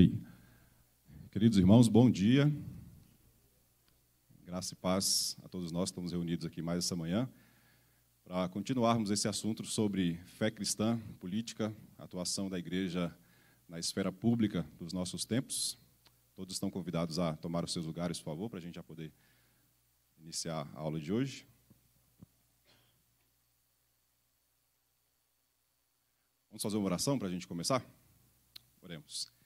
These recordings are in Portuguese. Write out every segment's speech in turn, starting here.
Ei. Queridos irmãos, bom dia. Graça e paz a todos nós estamos reunidos aqui mais essa manhã para continuarmos esse assunto sobre fé cristã, política, atuação da igreja na esfera pública dos nossos tempos. Todos estão convidados a tomar os seus lugares, por favor, para a gente já poder iniciar a aula de hoje. Vamos fazer uma oração para a gente começar? Oremos.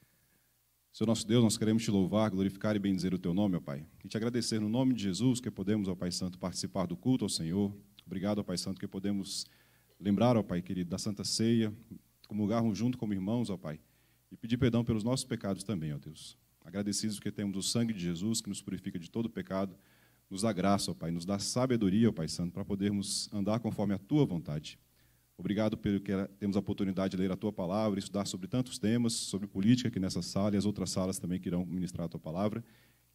Seu nosso Deus, nós queremos te louvar, glorificar e bendizer o teu nome, ó Pai. E te agradecer no nome de Jesus que podemos, ó Pai Santo, participar do culto ao Senhor. Obrigado, ó Pai Santo, que podemos lembrar, ó Pai querido, da Santa Ceia, comungarmos junto como irmãos, ó Pai. E pedir perdão pelos nossos pecados também, ó Deus. Agradecidos que temos o sangue de Jesus que nos purifica de todo pecado. Nos dá graça, ó Pai, nos dá sabedoria, ó Pai Santo, para podermos andar conforme a tua vontade. Obrigado pelo que temos a oportunidade de ler a tua palavra, estudar sobre tantos temas, sobre política aqui nessa sala e as outras salas também que irão ministrar a tua palavra.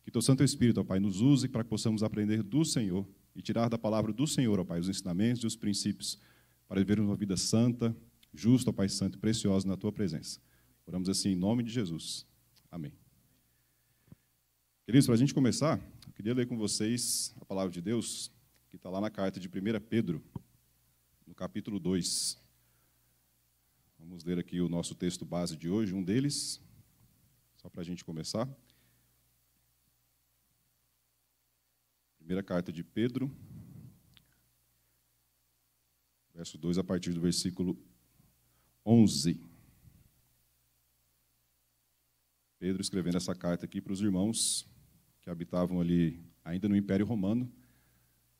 Que teu Santo Espírito, ó Pai, nos use para que possamos aprender do Senhor e tirar da palavra do Senhor, ó Pai, os ensinamentos e os princípios para vivermos uma vida santa, justa, ó Pai Santo e preciosa na tua presença. Oramos assim em nome de Jesus. Amém. Queridos, para a gente começar, eu queria ler com vocês a palavra de Deus que está lá na carta de 1 Pedro capítulo 2. Vamos ler aqui o nosso texto base de hoje, um deles, só para a gente começar. Primeira carta de Pedro, verso 2, a partir do versículo 11. Pedro escrevendo essa carta aqui para os irmãos que habitavam ali ainda no Império Romano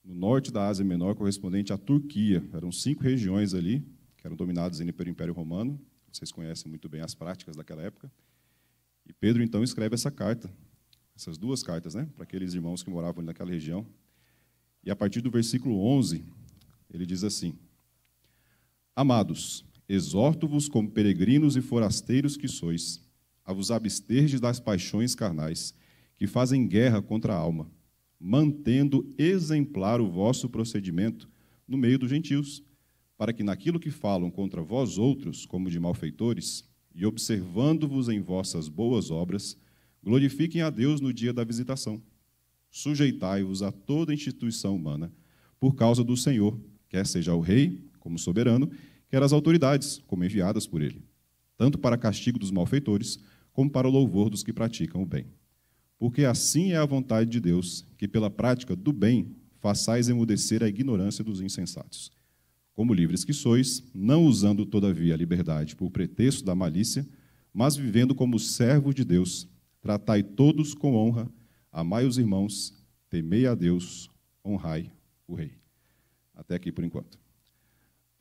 no norte da Ásia Menor, correspondente à Turquia. Eram cinco regiões ali, que eram dominadas ainda pelo Império Romano. Vocês conhecem muito bem as práticas daquela época. E Pedro, então, escreve essa carta, essas duas cartas, né, para aqueles irmãos que moravam naquela região. E a partir do versículo 11, ele diz assim: Amados, exorto-vos como peregrinos e forasteiros que sois, a vos absterdes das paixões carnais, que fazem guerra contra a alma mantendo exemplar o vosso procedimento no meio dos gentios, para que naquilo que falam contra vós outros, como de malfeitores, e observando-vos em vossas boas obras, glorifiquem a Deus no dia da visitação. Sujeitai-vos a toda instituição humana, por causa do Senhor, quer seja o rei, como soberano, quer as autoridades, como enviadas por ele, tanto para castigo dos malfeitores, como para o louvor dos que praticam o bem porque assim é a vontade de Deus, que pela prática do bem façais emudecer a ignorância dos insensatos. Como livres que sois, não usando todavia a liberdade por pretexto da malícia, mas vivendo como servos de Deus, tratai todos com honra, amai os irmãos, temei a Deus, honrai o Rei. Até aqui por enquanto.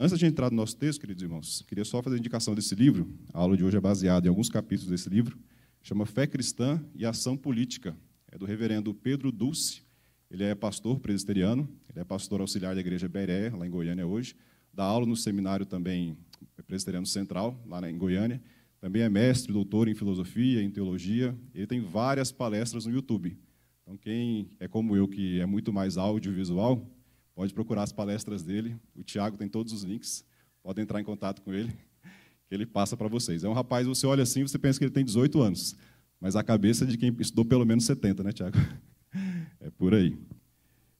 Antes de entrar no nosso texto, queridos irmãos, queria só fazer a indicação desse livro. A aula de hoje é baseada em alguns capítulos desse livro chama Fé Cristã e Ação Política. É do reverendo Pedro Dulce. Ele é pastor presbiteriano, ele é pastor auxiliar da Igreja Beré, lá em Goiânia hoje. Dá aula no seminário também presbiteriano central, lá em Goiânia. Também é mestre, doutor em filosofia, em teologia. Ele tem várias palestras no YouTube. Então, quem é como eu, que é muito mais audiovisual, pode procurar as palestras dele. O Tiago tem todos os links. Pode entrar em contato com ele que ele passa para vocês. É um rapaz, você olha assim, você pensa que ele tem 18 anos, mas a cabeça é de quem estudou pelo menos 70, né, Tiago? É por aí.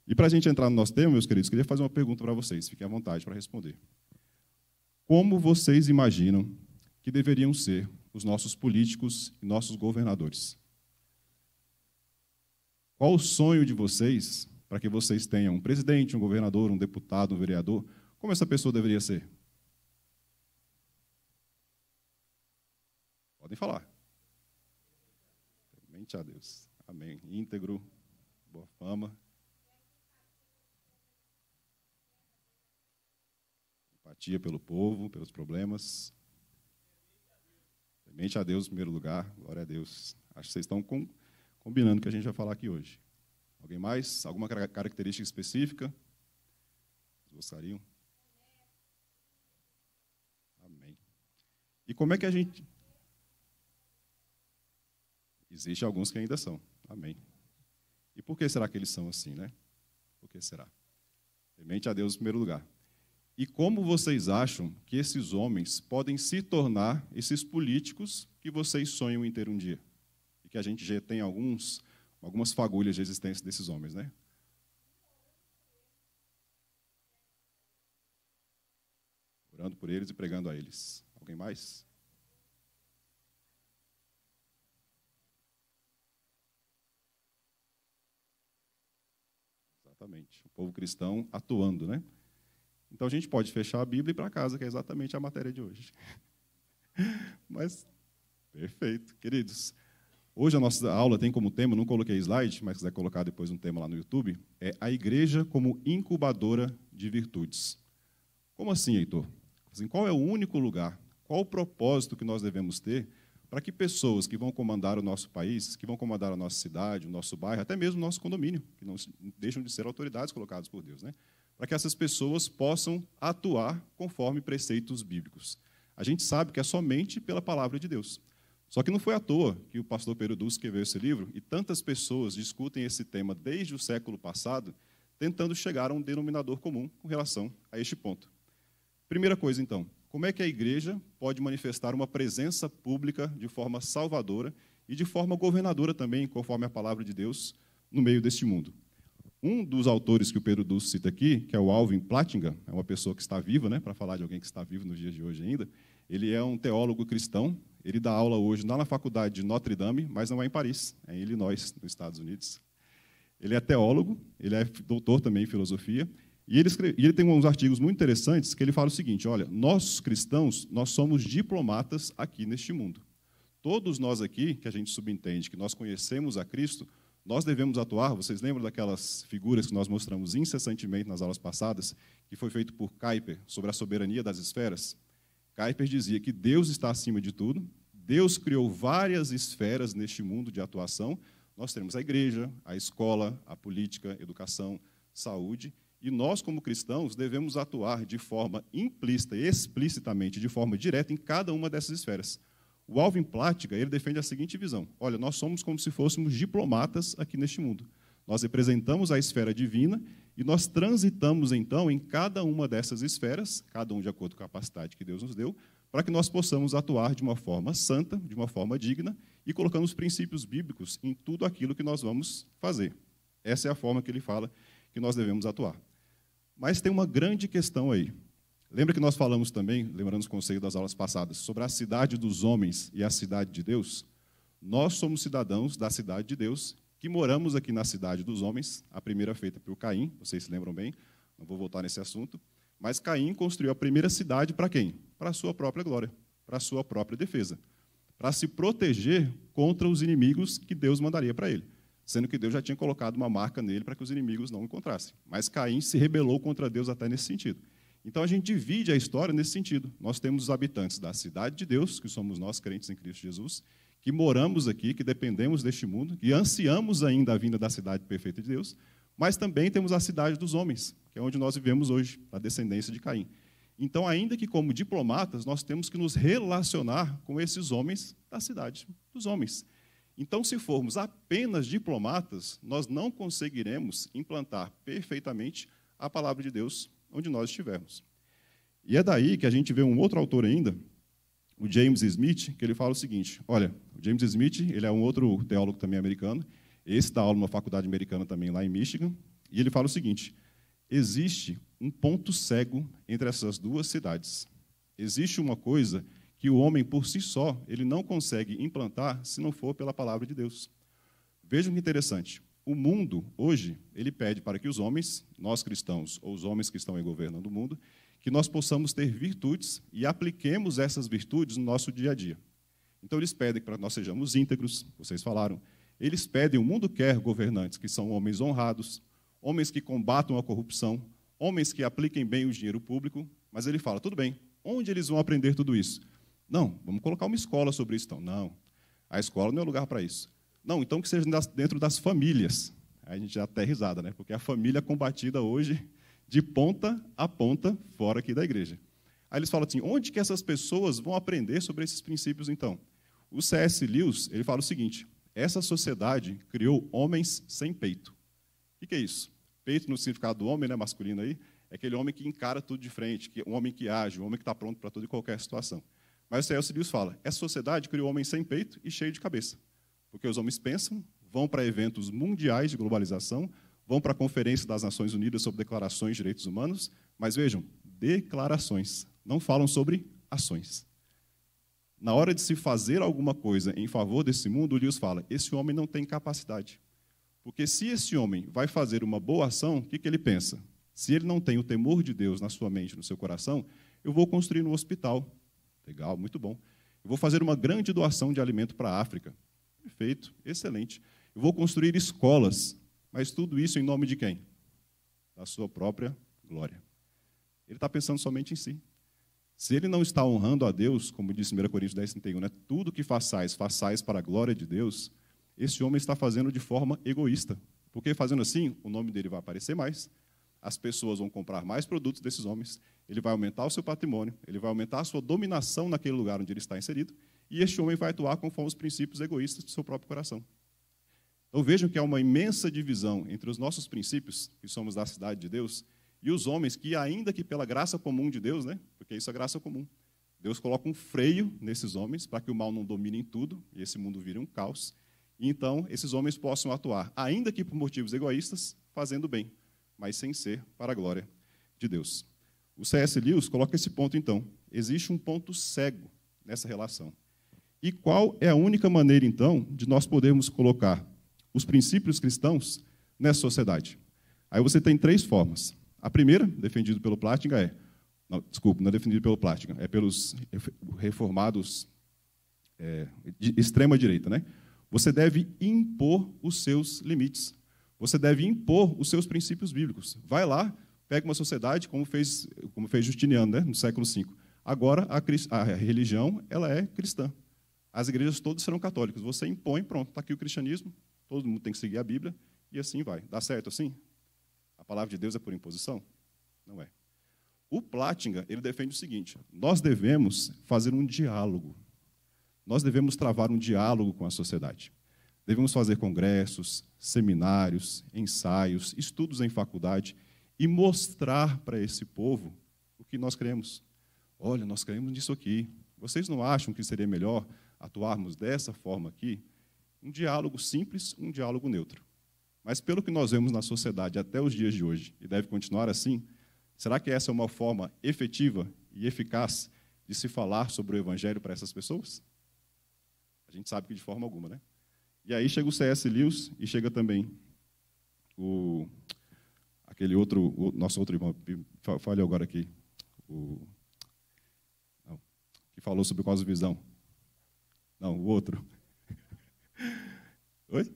E para a gente entrar no nosso tema, meus queridos, queria fazer uma pergunta para vocês, fiquem à vontade para responder. Como vocês imaginam que deveriam ser os nossos políticos e nossos governadores? Qual o sonho de vocês para que vocês tenham um presidente, um governador, um deputado, um vereador? Como essa pessoa deveria ser? Podem falar. Temente a Deus. Amém. Íntegro, boa fama. Empatia pelo povo, pelos problemas. Temente a Deus em primeiro lugar. Glória a Deus. Acho que vocês estão com, combinando o que a gente vai falar aqui hoje. Alguém mais? Alguma característica específica? Gostariam? Amém. E como é que a gente Existem alguns que ainda são. Amém. E por que será que eles são assim, né? Por que será? Temente a Deus em primeiro lugar. E como vocês acham que esses homens podem se tornar esses políticos que vocês sonham em ter um dia? E que a gente já tem alguns, algumas fagulhas de existência desses homens, né? Orando por eles e pregando a eles. Alguém mais? exatamente. O povo cristão atuando, né? Então a gente pode fechar a Bíblia e ir para casa, que é exatamente a matéria de hoje. mas, perfeito, queridos. Hoje a nossa aula tem como tema, não coloquei slide, mas quiser colocar depois um tema lá no YouTube, é a igreja como incubadora de virtudes. Como assim, Heitor? Assim, qual é o único lugar, qual o propósito que nós devemos ter para que pessoas que vão comandar o nosso país, que vão comandar a nossa cidade, o nosso bairro, até mesmo o nosso condomínio, que não deixam de ser autoridades colocadas por Deus, né? para que essas pessoas possam atuar conforme preceitos bíblicos. A gente sabe que é somente pela palavra de Deus. Só que não foi à toa que o pastor Pedro Dulce escreveu esse livro e tantas pessoas discutem esse tema desde o século passado, tentando chegar a um denominador comum com relação a este ponto. Primeira coisa, então, como é que a igreja pode manifestar uma presença pública de forma salvadora e de forma governadora também, conforme a palavra de Deus, no meio deste mundo. Um dos autores que o Pedro Dulce cita aqui, que é o Alvin Platinga, é uma pessoa que está viva, né, para falar de alguém que está vivo nos dias de hoje ainda, ele é um teólogo cristão, ele dá aula hoje lá na faculdade de Notre Dame, mas não é em Paris, é em Illinois, nos Estados Unidos. Ele é teólogo, ele é doutor também em filosofia, e ele, escreve, e ele tem uns artigos muito interessantes que ele fala o seguinte: olha, nós cristãos, nós somos diplomatas aqui neste mundo. Todos nós aqui, que a gente subentende que nós conhecemos a Cristo, nós devemos atuar. Vocês lembram daquelas figuras que nós mostramos incessantemente nas aulas passadas, que foi feito por Kuyper sobre a soberania das esferas? Kuyper dizia que Deus está acima de tudo, Deus criou várias esferas neste mundo de atuação. Nós temos a igreja, a escola, a política, educação, saúde, e nós, como cristãos, devemos atuar de forma implícita explicitamente, de forma direta, em cada uma dessas esferas. O Alvin Plática, ele defende a seguinte visão. Olha, nós somos como se fôssemos diplomatas aqui neste mundo. Nós representamos a esfera divina e nós transitamos, então, em cada uma dessas esferas, cada um de acordo com a capacidade que Deus nos deu, para que nós possamos atuar de uma forma santa, de uma forma digna e colocando os princípios bíblicos em tudo aquilo que nós vamos fazer. Essa é a forma que ele fala que nós devemos atuar. Mas tem uma grande questão aí. Lembra que nós falamos também, lembrando os conceitos das aulas passadas, sobre a cidade dos homens e a cidade de Deus? Nós somos cidadãos da cidade de Deus, que moramos aqui na cidade dos homens, a primeira feita pelo Caim, vocês se lembram bem, não vou voltar nesse assunto, mas Caim construiu a primeira cidade para quem? Para a sua própria glória, para a sua própria defesa, para se proteger contra os inimigos que Deus mandaria para ele sendo que Deus já tinha colocado uma marca nele para que os inimigos não o encontrassem. Mas Caim se rebelou contra Deus até nesse sentido. Então a gente divide a história nesse sentido. Nós temos os habitantes da cidade de Deus, que somos nós crentes em Cristo Jesus, que moramos aqui, que dependemos deste mundo, que ansiamos ainda a vinda da cidade perfeita de Deus, mas também temos a cidade dos homens, que é onde nós vivemos hoje, a descendência de Caim. Então, ainda que como diplomatas, nós temos que nos relacionar com esses homens da cidade dos homens. Então, se formos apenas diplomatas, nós não conseguiremos implantar perfeitamente a palavra de Deus onde nós estivermos. E é daí que a gente vê um outro autor ainda, o James Smith, que ele fala o seguinte: olha, o James Smith, ele é um outro teólogo também americano, esse dá aula numa faculdade americana também lá em Michigan, e ele fala o seguinte: existe um ponto cego entre essas duas cidades. Existe uma coisa que o homem por si só ele não consegue implantar se não for pela palavra de Deus. Vejam que é interessante. O mundo hoje ele pede para que os homens, nós cristãos ou os homens que estão aí governando o mundo, que nós possamos ter virtudes e apliquemos essas virtudes no nosso dia a dia. Então eles pedem para nós sejamos íntegros, vocês falaram. Eles pedem, o mundo quer governantes que são homens honrados, homens que combatam a corrupção, homens que apliquem bem o dinheiro público, mas ele fala, tudo bem, onde eles vão aprender tudo isso? Não, vamos colocar uma escola sobre isso, então. Não, a escola não é lugar para isso. Não, então que seja dentro das famílias. Aí a gente já até risada, né? Porque a família é combatida hoje de ponta a ponta fora aqui da igreja. Aí eles falam assim: onde que essas pessoas vão aprender sobre esses princípios então? O C.S. Lewis ele fala o seguinte: essa sociedade criou homens sem peito. O que é isso? Peito no significado do homem, né, masculino aí, é aquele homem que encara tudo de frente, que um homem que age, um homem que está pronto para tudo e qualquer situação. Mas C.S. Lewis fala: essa sociedade criou o homem sem peito e cheio de cabeça. Porque os homens pensam, vão para eventos mundiais de globalização, vão para a Conferência das Nações Unidas sobre Declarações de Direitos Humanos, mas vejam, declarações, não falam sobre ações. Na hora de se fazer alguma coisa em favor desse mundo, o Lewis fala: esse homem não tem capacidade. Porque se esse homem vai fazer uma boa ação, o que, que ele pensa? Se ele não tem o temor de Deus na sua mente, no seu coração, eu vou construir um hospital, Legal, muito bom. Eu vou fazer uma grande doação de alimento para a África. Perfeito, excelente. Eu vou construir escolas, mas tudo isso em nome de quem? Da sua própria glória. Ele está pensando somente em si. Se ele não está honrando a Deus, como diz 1 Coríntios 10, 31, né? tudo que façais, façais para a glória de Deus, esse homem está fazendo de forma egoísta. Porque fazendo assim, o nome dele vai aparecer mais, as pessoas vão comprar mais produtos desses homens, ele vai aumentar o seu patrimônio, ele vai aumentar a sua dominação naquele lugar onde ele está inserido, e este homem vai atuar conforme os princípios egoístas do seu próprio coração. Então vejam que há uma imensa divisão entre os nossos princípios, que somos da cidade de Deus, e os homens que, ainda que pela graça comum de Deus, né, porque isso é graça comum, Deus coloca um freio nesses homens para que o mal não domine em tudo e esse mundo vire um caos. E então esses homens possam atuar, ainda que por motivos egoístas, fazendo bem, mas sem ser para a glória de Deus. O C.S. Lewis coloca esse ponto, então. Existe um ponto cego nessa relação. E qual é a única maneira, então, de nós podermos colocar os princípios cristãos nessa sociedade? Aí você tem três formas. A primeira, defendida pelo Plátinga é. Não, desculpa, não é defendida pelo Plátinga, é pelos reformados é, de extrema-direita, né? Você deve impor os seus limites. Você deve impor os seus princípios bíblicos. Vai lá Pega uma sociedade como fez, como fez Justiniano, né, no século V. Agora, a, a religião ela é cristã. As igrejas todas serão católicas. Você impõe, pronto, está aqui o cristianismo, todo mundo tem que seguir a Bíblia, e assim vai. Dá certo assim? A palavra de Deus é por imposição? Não é. O Platinga, ele defende o seguinte: nós devemos fazer um diálogo. Nós devemos travar um diálogo com a sociedade. Devemos fazer congressos, seminários, ensaios, estudos em faculdade e mostrar para esse povo o que nós queremos, Olha, nós queremos nisso aqui. Vocês não acham que seria melhor atuarmos dessa forma aqui? Um diálogo simples, um diálogo neutro. Mas pelo que nós vemos na sociedade até os dias de hoje, e deve continuar assim, será que essa é uma forma efetiva e eficaz de se falar sobre o evangelho para essas pessoas? A gente sabe que de forma alguma, né? E aí chega o C.S. Lewis e chega também o aquele outro, o nosso outro irmão, falha agora aqui, o, não, que falou sobre visão Não, o outro. Oi?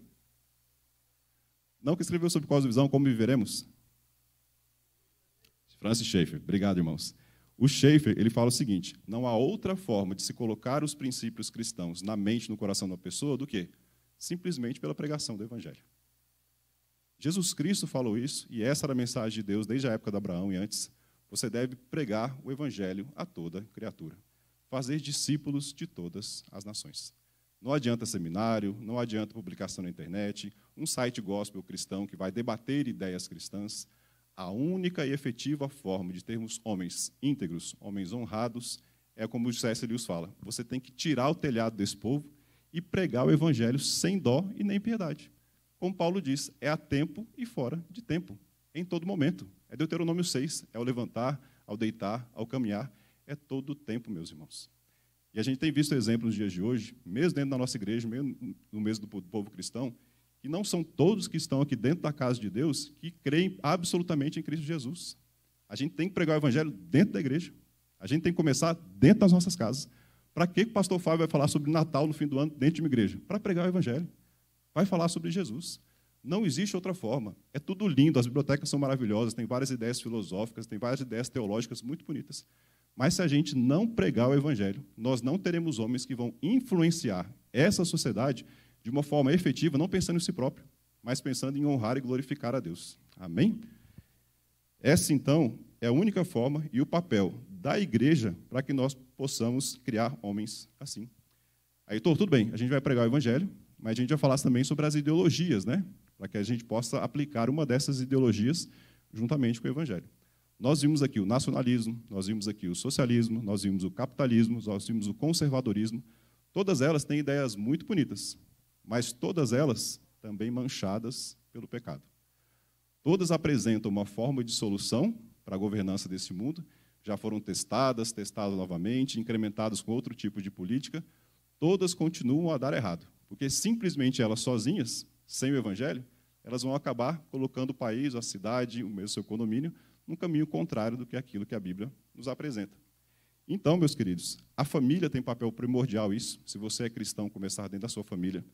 Não, que escreveu sobre visão como viveremos? Francis Schaeffer, obrigado, irmãos. O Schaeffer, ele fala o seguinte, não há outra forma de se colocar os princípios cristãos na mente, no coração da pessoa, do que simplesmente pela pregação do Evangelho. Jesus Cristo falou isso, e essa era a mensagem de Deus desde a época de Abraão e antes. Você deve pregar o evangelho a toda criatura. Fazer discípulos de todas as nações. Não adianta seminário, não adianta publicação na internet, um site gospel cristão que vai debater ideias cristãs. A única e efetiva forma de termos homens íntegros, homens honrados, é como o C.S. Lewis fala: você tem que tirar o telhado desse povo e pregar o evangelho sem dó e nem piedade como Paulo diz, é a tempo e fora de tempo, em todo momento. É Deuteronômio 6, é ao levantar, ao deitar, ao caminhar, é todo o tempo, meus irmãos. E a gente tem visto exemplos nos dias de hoje, mesmo dentro da nossa igreja, mesmo no mesmo do povo cristão, que não são todos que estão aqui dentro da casa de Deus que creem absolutamente em Cristo Jesus. A gente tem que pregar o evangelho dentro da igreja. A gente tem que começar dentro das nossas casas. Para que o pastor Fábio vai falar sobre Natal no fim do ano dentro de uma igreja? Para pregar o evangelho. Vai falar sobre Jesus. Não existe outra forma. É tudo lindo, as bibliotecas são maravilhosas, tem várias ideias filosóficas, tem várias ideias teológicas muito bonitas. Mas se a gente não pregar o evangelho, nós não teremos homens que vão influenciar essa sociedade de uma forma efetiva, não pensando em si próprio, mas pensando em honrar e glorificar a Deus. Amém? Essa, então, é a única forma e o papel da igreja para que nós possamos criar homens assim. Aí, Heitor, tudo bem, a gente vai pregar o evangelho, mas a gente vai falar também sobre as ideologias, né? para que a gente possa aplicar uma dessas ideologias juntamente com o Evangelho. Nós vimos aqui o nacionalismo, nós vimos aqui o socialismo, nós vimos o capitalismo, nós vimos o conservadorismo. Todas elas têm ideias muito bonitas, mas todas elas também manchadas pelo pecado. Todas apresentam uma forma de solução para a governança desse mundo, já foram testadas, testadas novamente, incrementadas com outro tipo de política, todas continuam a dar errado. Porque simplesmente elas sozinhas, sem o evangelho, elas vão acabar colocando o país, a cidade, o mesmo seu condomínio, num caminho contrário do que aquilo que a Bíblia nos apresenta. Então, meus queridos, a família tem papel primordial isso. Se você é cristão, começar dentro da sua família.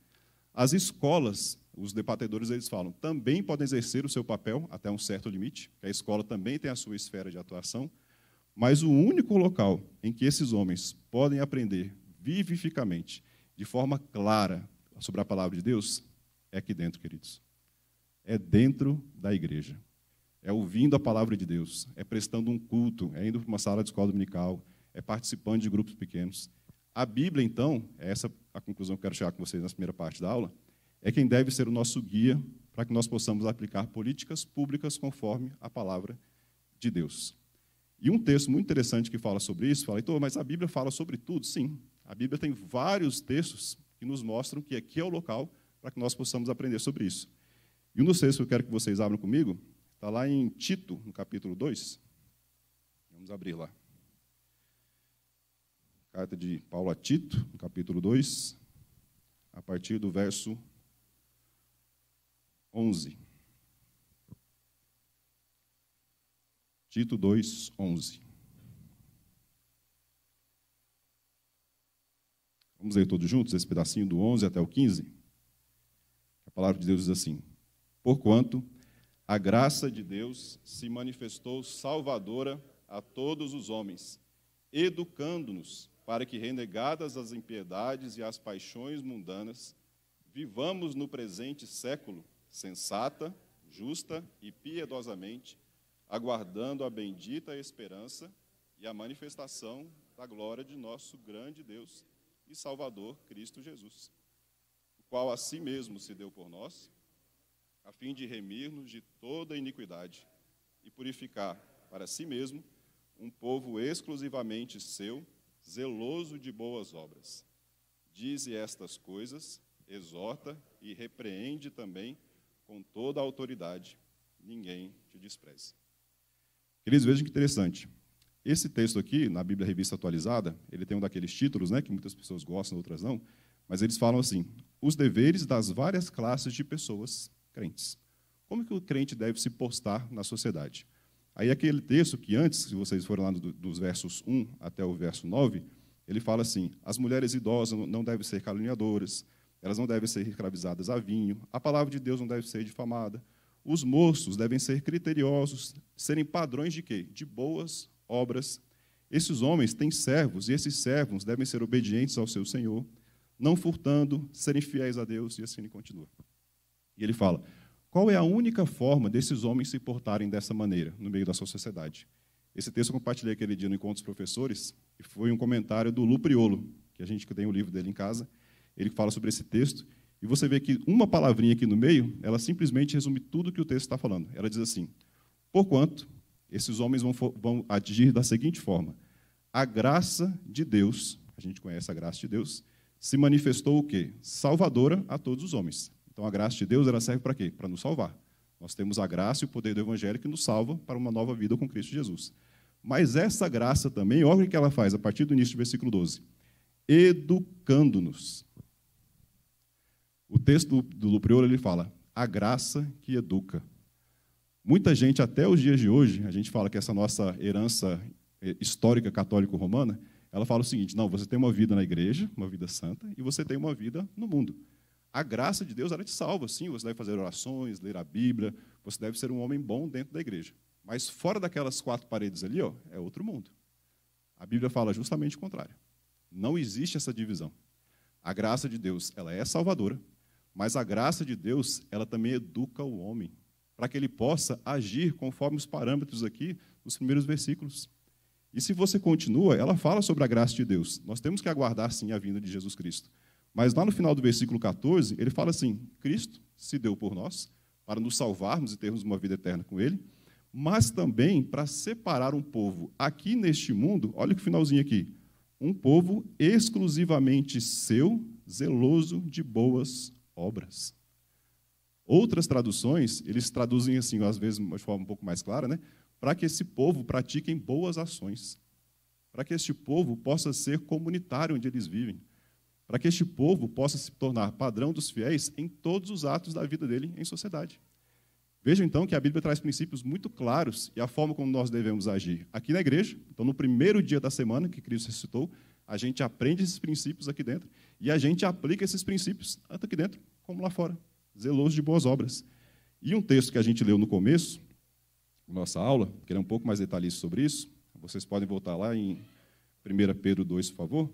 As escolas, os debatedores eles falam, também podem exercer o seu papel até um certo limite, que a escola também tem a sua esfera de atuação, mas o único local em que esses homens podem aprender vivificamente de forma clara sobre a palavra de Deus é aqui dentro, queridos. É dentro da igreja. É ouvindo a palavra de Deus, é prestando um culto, é indo para uma sala de escola dominical, é participando de grupos pequenos. A Bíblia, então, é essa a conclusão que eu quero chegar com vocês na primeira parte da aula, é quem deve ser o nosso guia para que nós possamos aplicar políticas públicas conforme a palavra de Deus. E um texto muito interessante que fala sobre isso, fala, então, mas a Bíblia fala sobre tudo, sim, a Bíblia tem vários textos que nos mostram que aqui é o local para que nós possamos aprender sobre isso. E um dos textos que eu quero que vocês abram comigo está lá em Tito, no capítulo 2. Vamos abrir lá. Carta de Paulo a Tito, no capítulo 2, a partir do verso 11. Tito 2, 11. Vamos ler todos juntos esse pedacinho do 11 até o 15? A palavra de Deus diz assim: Porquanto a graça de Deus se manifestou salvadora a todos os homens, educando-nos para que, renegadas as impiedades e as paixões mundanas, vivamos no presente século sensata, justa e piedosamente, aguardando a bendita esperança e a manifestação da glória de nosso grande Deus e Salvador Cristo Jesus, o qual a si mesmo se deu por nós, a fim de remir-nos de toda iniquidade e purificar para si mesmo um povo exclusivamente seu, zeloso de boas obras. Dize estas coisas, exorta e repreende também com toda a autoridade. Ninguém te despreze. Queridos, vejam que interessante. Esse texto aqui, na Bíblia Revista Atualizada, ele tem um daqueles títulos, né, que muitas pessoas gostam, outras não, mas eles falam assim: os deveres das várias classes de pessoas crentes. Como que o crente deve se postar na sociedade? Aí aquele texto que antes, se vocês foram lá dos versos 1 até o verso 9, ele fala assim: as mulheres idosas não devem ser caluniadoras, elas não devem ser escravizadas a vinho, a palavra de Deus não deve ser difamada, os moços devem ser criteriosos, serem padrões de quê? De boas obras. Esses homens têm servos, e esses servos devem ser obedientes ao seu senhor, não furtando, serem fiéis a Deus, e assim ele continua. E ele fala: qual é a única forma desses homens se portarem dessa maneira no meio da sua sociedade? Esse texto eu compartilhei aquele dia no Encontro dos Professores, e foi um comentário do Lupriolo, que a gente tem o um livro dele em casa, ele fala sobre esse texto, e você vê que uma palavrinha aqui no meio, ela simplesmente resume tudo que o texto está falando. Ela diz assim: Porquanto, esses homens vão, vão agir da seguinte forma: a graça de Deus, a gente conhece a graça de Deus, se manifestou o quê? Salvadora a todos os homens. Então a graça de Deus ela serve para quê? Para nos salvar. Nós temos a graça e o poder do evangelho que nos salva para uma nova vida com Cristo Jesus. Mas essa graça também, olha o que ela faz a partir do início do versículo 12. Educando-nos. O texto do, do ele fala: a graça que educa. Muita gente, até os dias de hoje, a gente fala que essa nossa herança eh, histórica católico-romana, ela fala o seguinte: não, você tem uma vida na igreja, uma vida santa, e você tem uma vida no mundo. A graça de Deus, ela te salva, sim, você deve fazer orações, ler a Bíblia, você deve ser um homem bom dentro da igreja. Mas fora daquelas quatro paredes ali, ó, é outro mundo. A Bíblia fala justamente o contrário. Não existe essa divisão. A graça de Deus, ela é salvadora, mas a graça de Deus, ela também educa o homem para que ele possa agir conforme os parâmetros aqui nos primeiros versículos. E se você continua, ela fala sobre a graça de Deus. Nós temos que aguardar sim a vinda de Jesus Cristo. Mas lá no final do versículo 14, ele fala assim: Cristo se deu por nós para nos salvarmos e termos uma vida eterna com ele, mas também para separar um povo aqui neste mundo, olha que finalzinho aqui, um povo exclusivamente seu, zeloso de boas obras. Outras traduções, eles traduzem assim, às vezes de forma um pouco mais clara, né? para que esse povo pratiquem boas ações, para que este povo possa ser comunitário onde eles vivem, para que este povo possa se tornar padrão dos fiéis em todos os atos da vida dele em sociedade. Vejam então que a Bíblia traz princípios muito claros e a forma como nós devemos agir. Aqui na igreja, então no primeiro dia da semana que Cristo ressuscitou, a gente aprende esses princípios aqui dentro e a gente aplica esses princípios tanto aqui dentro como lá fora zeloso de boas obras. E um texto que a gente leu no começo, nossa aula, que ele é um pouco mais detalhista sobre isso, vocês podem voltar lá em 1 Pedro 2, por favor.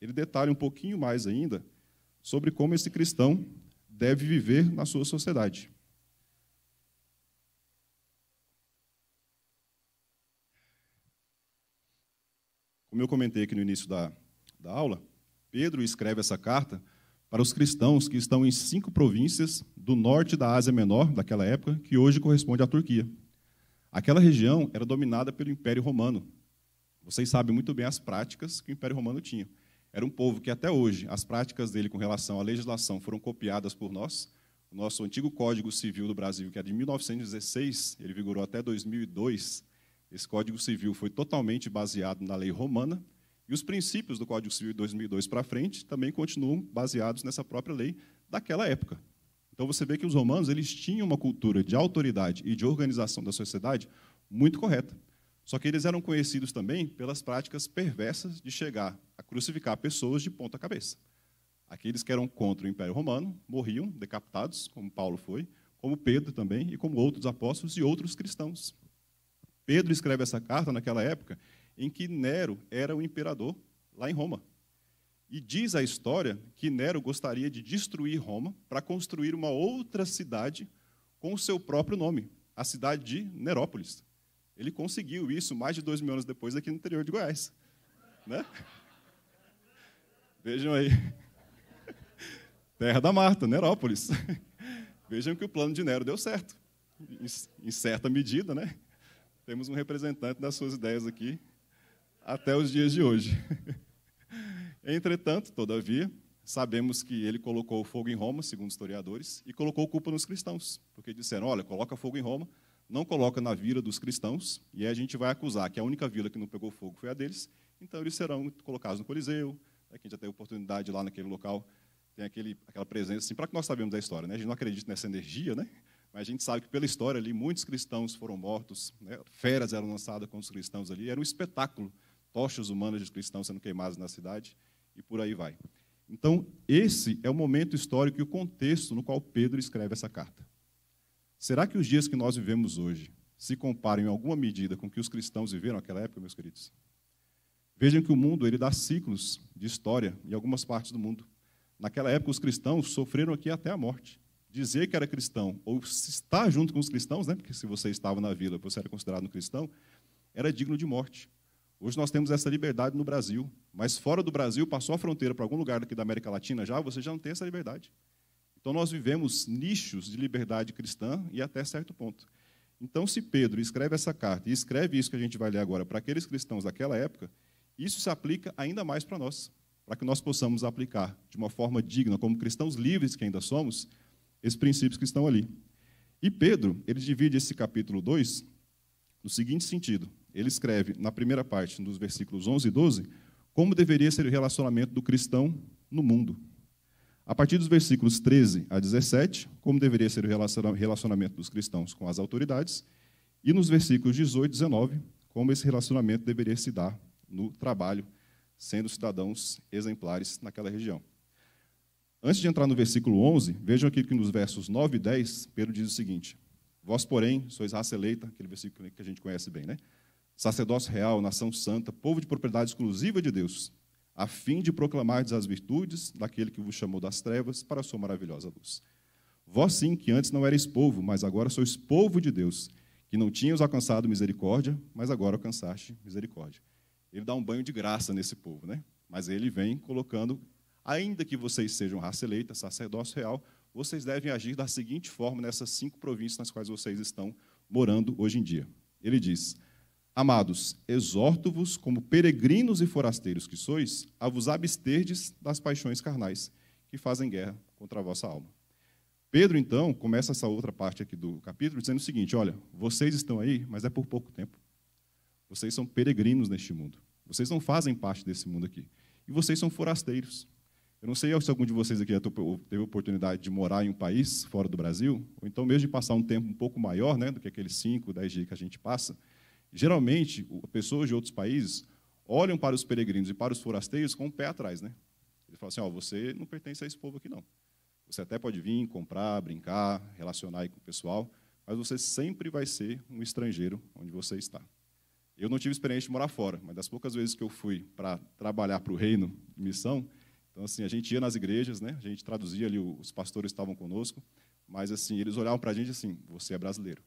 Ele detalha um pouquinho mais ainda sobre como esse cristão deve viver na sua sociedade. Como eu comentei aqui no início da, da aula, Pedro escreve essa carta para os cristãos que estão em cinco províncias do norte da Ásia Menor, daquela época, que hoje corresponde à Turquia. Aquela região era dominada pelo Império Romano. Vocês sabem muito bem as práticas que o Império Romano tinha. Era um povo que até hoje as práticas dele com relação à legislação foram copiadas por nós. O nosso antigo Código Civil do Brasil, que é de 1916, ele vigorou até 2002. Esse Código Civil foi totalmente baseado na lei romana e os princípios do Código Civil de 2002 para frente também continuam baseados nessa própria lei daquela época. Então você vê que os romanos eles tinham uma cultura de autoridade e de organização da sociedade muito correta. Só que eles eram conhecidos também pelas práticas perversas de chegar a crucificar pessoas de ponta cabeça. Aqueles que eram contra o Império Romano morriam decapitados, como Paulo foi, como Pedro também e como outros apóstolos e outros cristãos. Pedro escreve essa carta naquela época em que Nero era o imperador lá em Roma. E diz a história que Nero gostaria de destruir Roma para construir uma outra cidade com o seu próprio nome, a cidade de Nerópolis. Ele conseguiu isso mais de dois mil anos depois aqui no interior de Goiás. Né? Vejam aí. Terra da Marta, Nerópolis. Vejam que o plano de Nero deu certo. Em certa medida, né? Temos um representante das suas ideias aqui até os dias de hoje. Entretanto, todavia, sabemos que ele colocou fogo em Roma, segundo historiadores, e colocou culpa nos cristãos, porque disseram: olha, coloca fogo em Roma, não coloca na vila dos cristãos, e aí a gente vai acusar que a única vila que não pegou fogo foi a deles, então eles serão colocados no Coliseu. Né, a quem já tem oportunidade lá naquele local tem aquele, aquela presença, assim, para que nós sabemos da história, né? a gente não acredita nessa energia, né? mas a gente sabe que pela história ali muitos cristãos foram mortos, né? feras eram lançadas contra os cristãos ali, era um espetáculo tochas humanas de cristãos sendo queimadas na cidade e por aí vai. Então, esse é o momento histórico e o contexto no qual Pedro escreve essa carta. Será que os dias que nós vivemos hoje se comparam em alguma medida com o que os cristãos viveram naquela época, meus queridos? Vejam que o mundo ele dá ciclos de história em algumas partes do mundo. Naquela época, os cristãos sofreram aqui até a morte. Dizer que era cristão ou estar junto com os cristãos, né? porque se você estava na vila, você era considerado um cristão, era digno de morte. Hoje nós temos essa liberdade no Brasil, mas fora do Brasil, passou a fronteira para algum lugar aqui da América Latina já, você já não tem essa liberdade. Então nós vivemos nichos de liberdade cristã e até certo ponto. Então, se Pedro escreve essa carta e escreve isso que a gente vai ler agora para aqueles cristãos daquela época, isso se aplica ainda mais para nós, para que nós possamos aplicar de uma forma digna, como cristãos livres que ainda somos, esses princípios que estão ali. E Pedro, ele divide esse capítulo 2 no seguinte sentido: ele escreve, na primeira parte, nos versículos 11 e 12, como deveria ser o relacionamento do cristão no mundo. A partir dos versículos 13 a 17, como deveria ser o relacionamento dos cristãos com as autoridades. E nos versículos 18 e 19, como esse relacionamento deveria se dar no trabalho, sendo cidadãos exemplares naquela região. Antes de entrar no versículo 11, vejam aqui que nos versos 9 e 10, Pedro diz o seguinte: Vós, porém, sois raça eleita, aquele versículo que a gente conhece bem, né? sacerdócio real, nação santa, povo de propriedade exclusiva de Deus, a fim de proclamar as virtudes daquele que vos chamou das trevas para a sua maravilhosa luz. Vós sim, que antes não erais povo, mas agora sois povo de Deus, que não tinhas alcançado misericórdia, mas agora alcançaste misericórdia. Ele dá um banho de graça nesse povo, né? Mas ele vem colocando, ainda que vocês sejam raça eleita, sacerdócio real, vocês devem agir da seguinte forma nessas cinco províncias nas quais vocês estão morando hoje em dia. Ele diz: Amados, exorto-vos, como peregrinos e forasteiros que sois, a vos absterdes das paixões carnais, que fazem guerra contra a vossa alma. Pedro, então, começa essa outra parte aqui do capítulo dizendo o seguinte: olha, vocês estão aí, mas é por pouco tempo. Vocês são peregrinos neste mundo. Vocês não fazem parte desse mundo aqui. E vocês são forasteiros. Eu não sei se algum de vocês aqui teve a oportunidade de morar em um país fora do Brasil, ou então mesmo de passar um tempo um pouco maior, né, do que aqueles 5, 10 dias que a gente passa. Geralmente, pessoas de outros países olham para os peregrinos e para os forasteiros com o pé atrás, né? Eles falam assim: ó, oh, você não pertence a esse povo aqui, não. Você até pode vir, comprar, brincar, relacionar aí com o pessoal, mas você sempre vai ser um estrangeiro onde você está. Eu não tive experiência de morar fora, mas das poucas vezes que eu fui para trabalhar para o reino de missão, então assim a gente ia nas igrejas, né? A gente traduzia ali, os pastores estavam conosco, mas assim eles olhavam para a gente assim: você é brasileiro.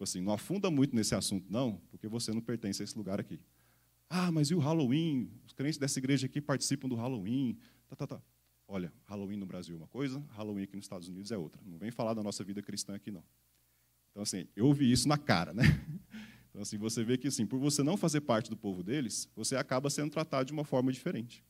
Tipo assim, não afunda muito nesse assunto, não, porque você não pertence a esse lugar aqui. Ah, mas e o Halloween? Os crentes dessa igreja aqui participam do Halloween. Tá, tá, tá. Olha, Halloween no Brasil é uma coisa, Halloween aqui nos Estados Unidos é outra. Não vem falar da nossa vida cristã aqui, não. Então, assim, eu ouvi isso na cara, né? Então, assim, você vê que, assim, por você não fazer parte do povo deles, você acaba sendo tratado de uma forma diferente.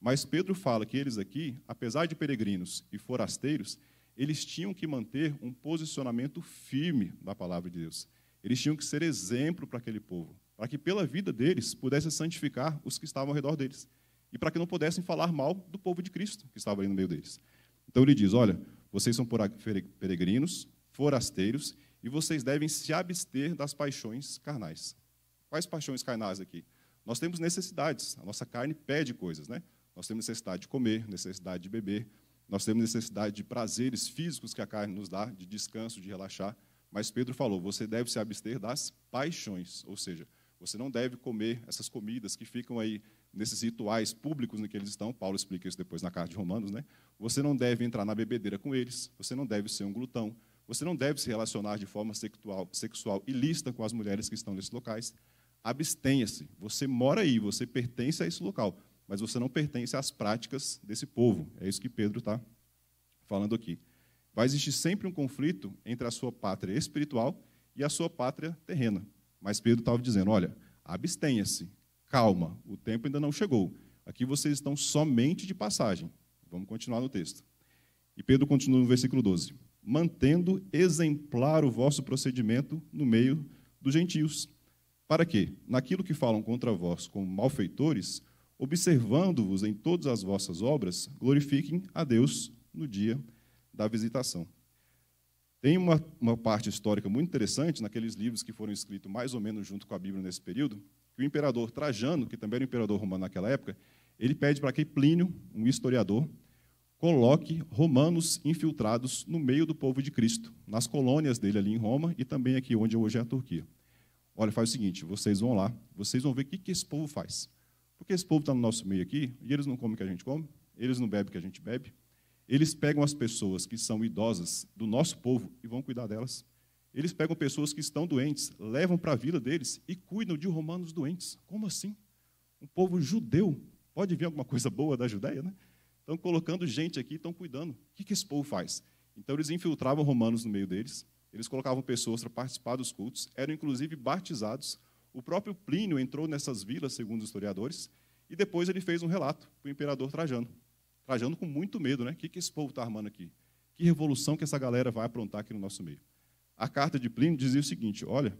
Mas Pedro fala que eles aqui, apesar de peregrinos e forasteiros, eles tinham que manter um posicionamento firme da palavra de Deus. Eles tinham que ser exemplo para aquele povo, para que pela vida deles pudessem santificar os que estavam ao redor deles e para que não pudessem falar mal do povo de Cristo que estava ali no meio deles. Então ele diz: Olha, vocês são peregrinos, forasteiros e vocês devem se abster das paixões carnais. Quais paixões carnais aqui? Nós temos necessidades, a nossa carne pede coisas, né? Nós temos necessidade de comer, necessidade de beber, nós temos necessidade de prazeres físicos que a carne nos dá, de descanso, de relaxar. Mas Pedro falou: você deve se abster das paixões, ou seja, você não deve comer essas comidas que ficam aí nesses rituais públicos em que eles estão. Paulo explica isso depois na carta de Romanos, né? Você não deve entrar na bebedeira com eles, você não deve ser um glutão, você não deve se relacionar de forma sexual, sexual ilícita com as mulheres que estão nesses locais. Abstenha-se. Você mora aí, você pertence a esse local mas você não pertence às práticas desse povo. É isso que Pedro está falando aqui. Vai existir sempre um conflito entre a sua pátria espiritual e a sua pátria terrena. Mas Pedro estava dizendo: olha, abstenha-se, calma, o tempo ainda não chegou. Aqui vocês estão somente de passagem. Vamos continuar no texto. E Pedro continua no versículo 12: mantendo exemplar o vosso procedimento no meio dos gentios. Para que, naquilo que falam contra vós como malfeitores, observando-vos em todas as vossas obras, glorifiquem a Deus no dia da visitação. Tem uma, uma parte histórica muito interessante naqueles livros que foram escritos mais ou menos junto com a Bíblia nesse período, que o imperador Trajano, que também era imperador romano naquela época, ele pede para que Plínio, um historiador, coloque romanos infiltrados no meio do povo de Cristo, nas colônias dele ali em Roma e também aqui onde hoje é a Turquia. Olha, faz o seguinte, vocês vão lá, vocês vão ver o que, que esse povo faz. Porque esse povo está no nosso meio aqui, e eles não comem o que a gente come, eles não bebem o que a gente bebe. Eles pegam as pessoas que são idosas do nosso povo e vão cuidar delas. Eles pegam pessoas que estão doentes, levam para a vila deles e cuidam de romanos doentes. Como assim? Um povo judeu. Pode vir alguma coisa boa da Judéia, né? Estão colocando gente aqui, estão cuidando. O que, que esse povo faz? Então, eles infiltravam romanos no meio deles, eles colocavam pessoas para participar dos cultos, eram inclusive batizados, o próprio Plínio entrou nessas vilas, segundo os historiadores, e depois ele fez um relato para o imperador Trajano. Trajano com muito medo, né? O que, que esse povo está armando aqui? Que revolução que essa galera vai aprontar aqui no nosso meio? A carta de Plínio dizia o seguinte: olha,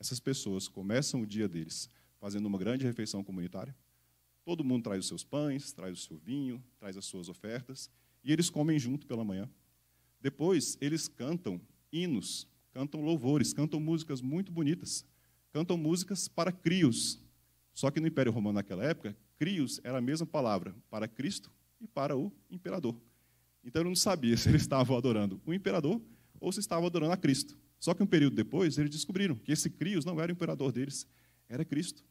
essas pessoas começam o dia deles fazendo uma grande refeição comunitária. Todo mundo traz os seus pães, traz o seu vinho, traz as suas ofertas, e eles comem junto pela manhã. Depois, eles cantam hinos, cantam louvores, cantam músicas muito bonitas cantam músicas para crios. Só que no Império Romano naquela época, crios era a mesma palavra para Cristo e para o imperador. Então ele não sabia se eles estavam adorando o imperador ou se estavam adorando a Cristo. Só que um período depois eles descobriram que esse crios não era o imperador deles, era Cristo.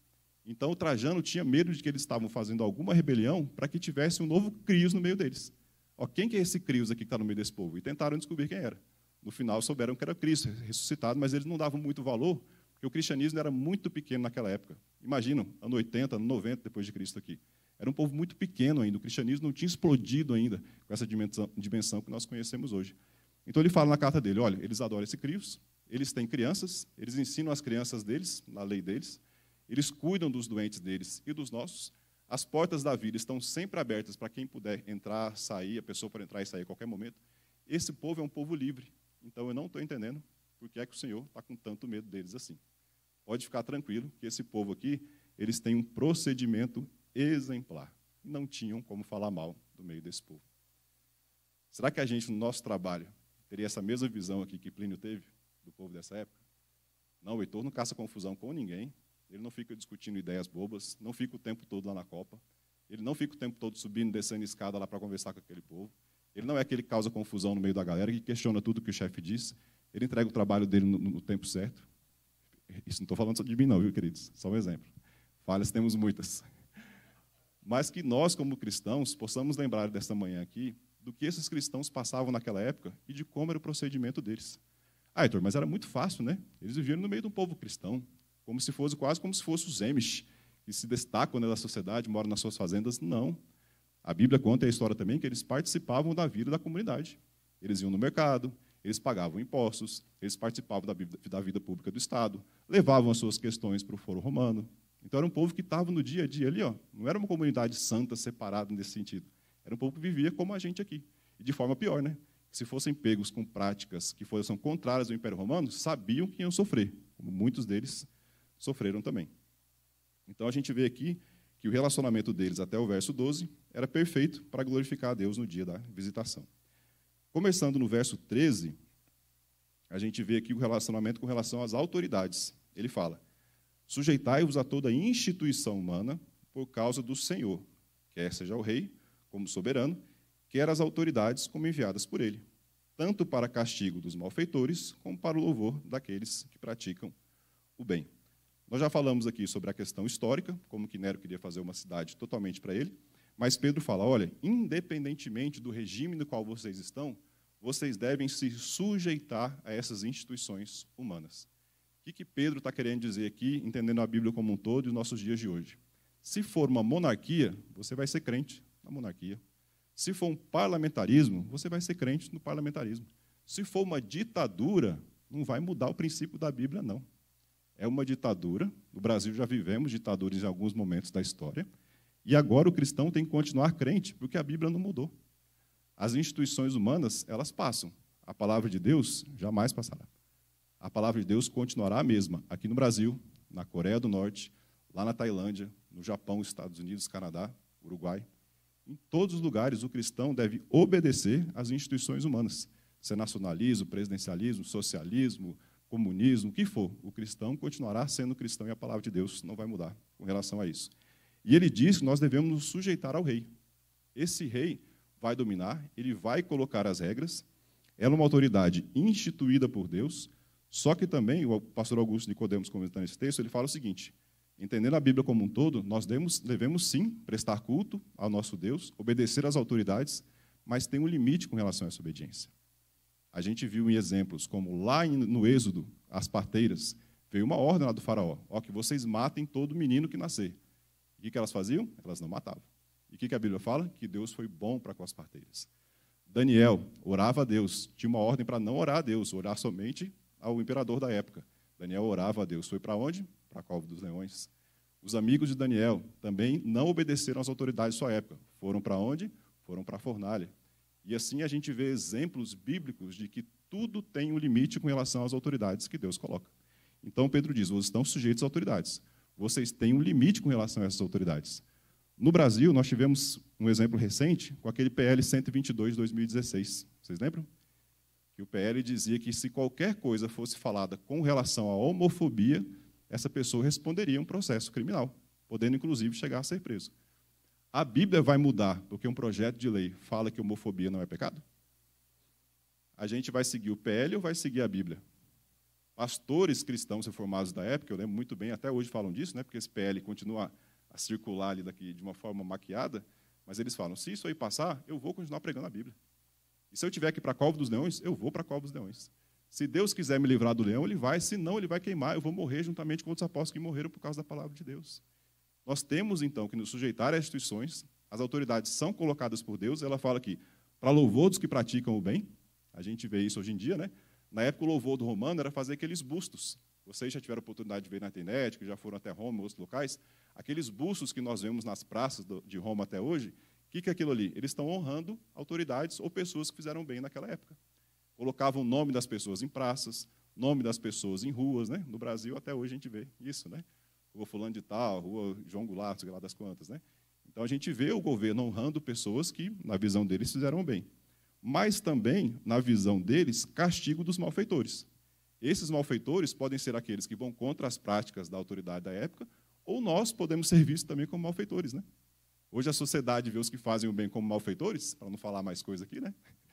Então o Trajano tinha medo de que eles estavam fazendo alguma rebelião para que tivesse um novo crios no meio deles. Ó, quem que é esse crios aqui que está no meio desse povo? E tentaram descobrir quem era. No final souberam que era Cristo ressuscitado, mas eles não davam muito valor porque o cristianismo era muito pequeno naquela época. Imagina, ano 80, ano 90 depois de Cristo aqui. Era um povo muito pequeno ainda, o cristianismo não tinha explodido ainda com essa dimensão, dimensão que nós conhecemos hoje. Então ele fala na carta dele, olha, eles adoram esse Cristo, eles têm crianças, eles ensinam as crianças deles, na lei deles, eles cuidam dos doentes deles e dos nossos, as portas da vida estão sempre abertas para quem puder entrar, sair, a pessoa para entrar e sair a qualquer momento. Esse povo é um povo livre. Então eu não estou entendendo por que é que o Senhor está com tanto medo deles assim. Pode ficar tranquilo que esse povo aqui, eles têm um procedimento exemplar. Não tinham como falar mal do meio desse povo. Será que a gente, no nosso trabalho, teria essa mesma visão aqui que Plínio teve do povo dessa época? Não, o Heitor não caça confusão com ninguém. Ele não fica discutindo ideias bobas, não fica o tempo todo lá na Copa. Ele não fica o tempo todo subindo, e descendo escada lá para conversar com aquele povo. Ele não é aquele que causa confusão no meio da galera, que questiona tudo que o chefe diz. Ele entrega o trabalho dele no, no tempo certo. Isso não estou falando só de mim, não, viu, queridos? Só um exemplo. Falhas temos muitas. Mas que nós, como cristãos, possamos lembrar desta manhã aqui do que esses cristãos passavam naquela época e de como era o procedimento deles. Ah, Heitor, mas era muito fácil, né? Eles viviam no meio de um povo cristão, como se fosse quase como se fossem os Emish, que se destacam né, da sociedade, moram nas suas fazendas. Não. A Bíblia conta a história também que eles participavam da vida da comunidade. Eles iam no mercado, eles pagavam impostos, eles participavam da, da vida pública do Estado, levavam as suas questões para o Foro Romano. Então era um povo que estava no dia a dia ali, ó. não era uma comunidade santa separada nesse sentido. Era um povo que vivia como a gente aqui, e de forma pior, né? Se fossem pegos com práticas que fossem contrárias ao Império Romano, sabiam que iam sofrer, como muitos deles sofreram também. Então a gente vê aqui que o relacionamento deles até o verso 12 era perfeito para glorificar a Deus no dia da visitação. Começando no verso 13, a gente vê aqui o relacionamento com relação às autoridades. Ele fala: Sujeitai-vos a toda instituição humana por causa do Senhor, quer seja o rei, como soberano, quer as autoridades, como enviadas por ele, tanto para castigo dos malfeitores, como para o louvor daqueles que praticam o bem. Nós já falamos aqui sobre a questão histórica, como que Nero queria fazer uma cidade totalmente para ele. Mas Pedro fala: olha, independentemente do regime no qual vocês estão, vocês devem se sujeitar a essas instituições humanas. O que, que Pedro está querendo dizer aqui, entendendo a Bíblia como um todo e os nossos dias de hoje? Se for uma monarquia, você vai ser crente na monarquia. Se for um parlamentarismo, você vai ser crente no parlamentarismo. Se for uma ditadura, não vai mudar o princípio da Bíblia, não. É uma ditadura. No Brasil já vivemos ditaduras em alguns momentos da história e agora o cristão tem que continuar crente, porque a Bíblia não mudou. As instituições humanas, elas passam. A palavra de Deus jamais passará. A palavra de Deus continuará a mesma aqui no Brasil, na Coreia do Norte, lá na Tailândia, no Japão, Estados Unidos, Canadá, Uruguai. Em todos os lugares, o cristão deve obedecer às instituições humanas. Se é nacionalismo, presidencialismo, socialismo, comunismo, o que for, o cristão continuará sendo cristão e a palavra de Deus não vai mudar com relação a isso. E ele diz que nós devemos nos sujeitar ao rei. Esse rei vai dominar, ele vai colocar as regras. Ela é uma autoridade instituída por Deus. Só que também, o pastor Augusto Nicodemos comentando esse texto, ele fala o seguinte: entendendo a Bíblia como um todo, nós devemos, devemos sim prestar culto ao nosso Deus, obedecer às autoridades, mas tem um limite com relação a essa obediência. A gente viu em exemplos como lá no Êxodo, as parteiras, veio uma ordem lá do faraó, ó, que vocês matem todo menino que nascer. E o que elas faziam? Elas não matavam. E o que a Bíblia fala? Que Deus foi bom para com as parteiras. Daniel orava a Deus, tinha uma ordem para não orar a Deus, orar somente ao imperador da época. Daniel orava a Deus. Foi para onde? Para a cova dos leões. Os amigos de Daniel também não obedeceram às autoridades de sua época. Foram para onde? Foram para a fornalha. E assim a gente vê exemplos bíblicos de que tudo tem um limite com relação às autoridades que Deus coloca. Então Pedro diz: vocês estão sujeitos às autoridades vocês têm um limite com relação a essas autoridades. No Brasil, nós tivemos um exemplo recente com aquele PL 122 de 2016. Vocês lembram? Que o PL dizia que se qualquer coisa fosse falada com relação à homofobia, essa pessoa responderia a um processo criminal, podendo inclusive chegar a ser preso. A Bíblia vai mudar porque um projeto de lei fala que homofobia não é pecado? A gente vai seguir o PL ou vai seguir a Bíblia? pastores cristãos reformados da época, eu lembro muito bem, até hoje falam disso, né, porque esse PL continua a circular ali daqui de uma forma maquiada, mas eles falam: se isso aí passar, eu vou continuar pregando a Bíblia. E se eu tiver que ir para a Cova dos Leões, eu vou para a Cova dos Leões. Se Deus quiser me livrar do leão, ele vai, se não, ele vai queimar, eu vou morrer juntamente com outros apóstolos que morreram por causa da palavra de Deus. Nós temos, então, que nos sujeitar às instituições, as autoridades são colocadas por Deus, ela fala que para louvor dos que praticam o bem, a gente vê isso hoje em dia, né? Na época, o louvor do romano era fazer aqueles bustos. Vocês já tiveram oportunidade de ver na internet, que já foram até Roma e outros locais. Aqueles bustos que nós vemos nas praças de Roma até hoje, o que, que é aquilo ali? Eles estão honrando autoridades ou pessoas que fizeram bem naquela época. Colocavam o nome das pessoas em praças, nome das pessoas em ruas, né? No Brasil até hoje a gente vê isso, né? Rua fulano de tal, rua João Goulart, sei lá das quantas, né? Então a gente vê o governo honrando pessoas que, na visão deles, fizeram bem mas também, na visão deles, castigo dos malfeitores. Esses malfeitores podem ser aqueles que vão contra as práticas da autoridade da época, ou nós podemos ser vistos também como malfeitores. Né? Hoje a sociedade vê os que fazem o bem como malfeitores, para não falar mais coisa aqui, né?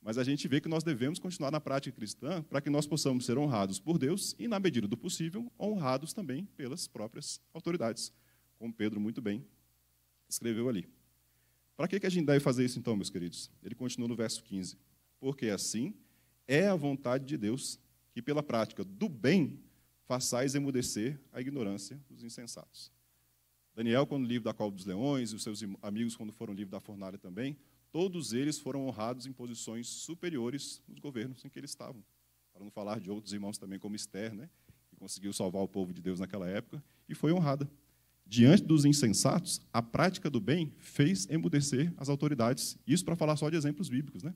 mas a gente vê que nós devemos continuar na prática cristã para que nós possamos ser honrados por Deus e, na medida do possível, honrados também pelas próprias autoridades, como Pedro muito bem escreveu ali. Para que, que a gente deve fazer isso então, meus queridos? Ele continua no verso 15. Porque assim é a vontade de Deus que, pela prática do bem, façais emudecer a ignorância dos insensatos. Daniel, quando livre da cova dos leões, e os seus amigos, quando foram livres da fornalha também, todos eles foram honrados em posições superiores nos governos em que eles estavam. Para não falar de outros irmãos também, como Esther, né, que conseguiu salvar o povo de Deus naquela época, e foi honrada Diante dos insensatos, a prática do bem fez embudecer as autoridades. Isso para falar só de exemplos bíblicos, né?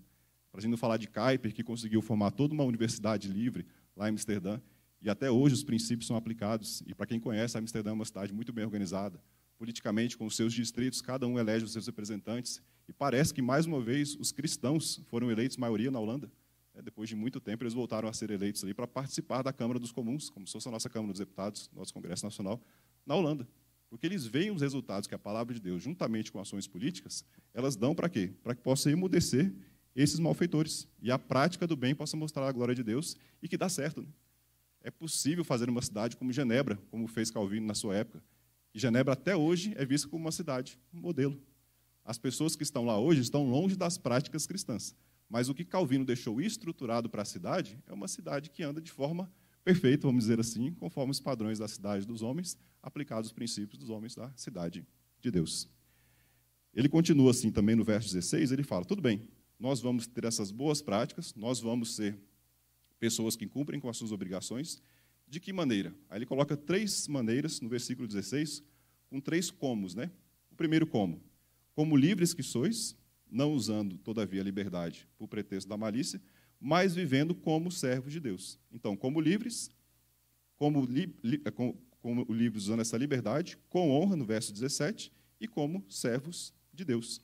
Para a gente não falar de Kuyper, que conseguiu formar toda uma universidade livre lá em Amsterdã, e até hoje os princípios são aplicados. E para quem conhece, Amsterdã é uma cidade muito bem organizada, politicamente, com os seus distritos, cada um elege os seus representantes. E parece que, mais uma vez, os cristãos foram eleitos maioria na Holanda. É, depois de muito tempo, eles voltaram a ser eleitos ali para participar da Câmara dos Comuns, como se fosse a nossa Câmara dos Deputados, nosso Congresso Nacional, na Holanda. Porque eles veem os resultados que a palavra de Deus, juntamente com ações políticas, elas dão para quê? Para que possa emudecer esses malfeitores e a prática do bem possa mostrar a glória de Deus e que dá certo. Né? É possível fazer uma cidade como Genebra, como fez Calvino na sua época. E Genebra até hoje é vista como uma cidade, um modelo. As pessoas que estão lá hoje estão longe das práticas cristãs. Mas o que Calvino deixou estruturado para a cidade é uma cidade que anda de forma perfeito, vamos dizer assim, conforme os padrões da cidade dos homens, aplicados os princípios dos homens da cidade de Deus. Ele continua assim também no verso 16, ele fala: tudo bem, nós vamos ter essas boas práticas, nós vamos ser pessoas que cumprem com as suas obrigações. De que maneira? Aí ele coloca três maneiras no versículo 16, com três comos, né? O primeiro como: como livres que sois, não usando todavia a liberdade por pretexto da malícia, mas vivendo como servos de Deus. Então, como livres, como, li, li, eh, como, como livres usando essa liberdade, com honra, no verso 17, e como servos de Deus.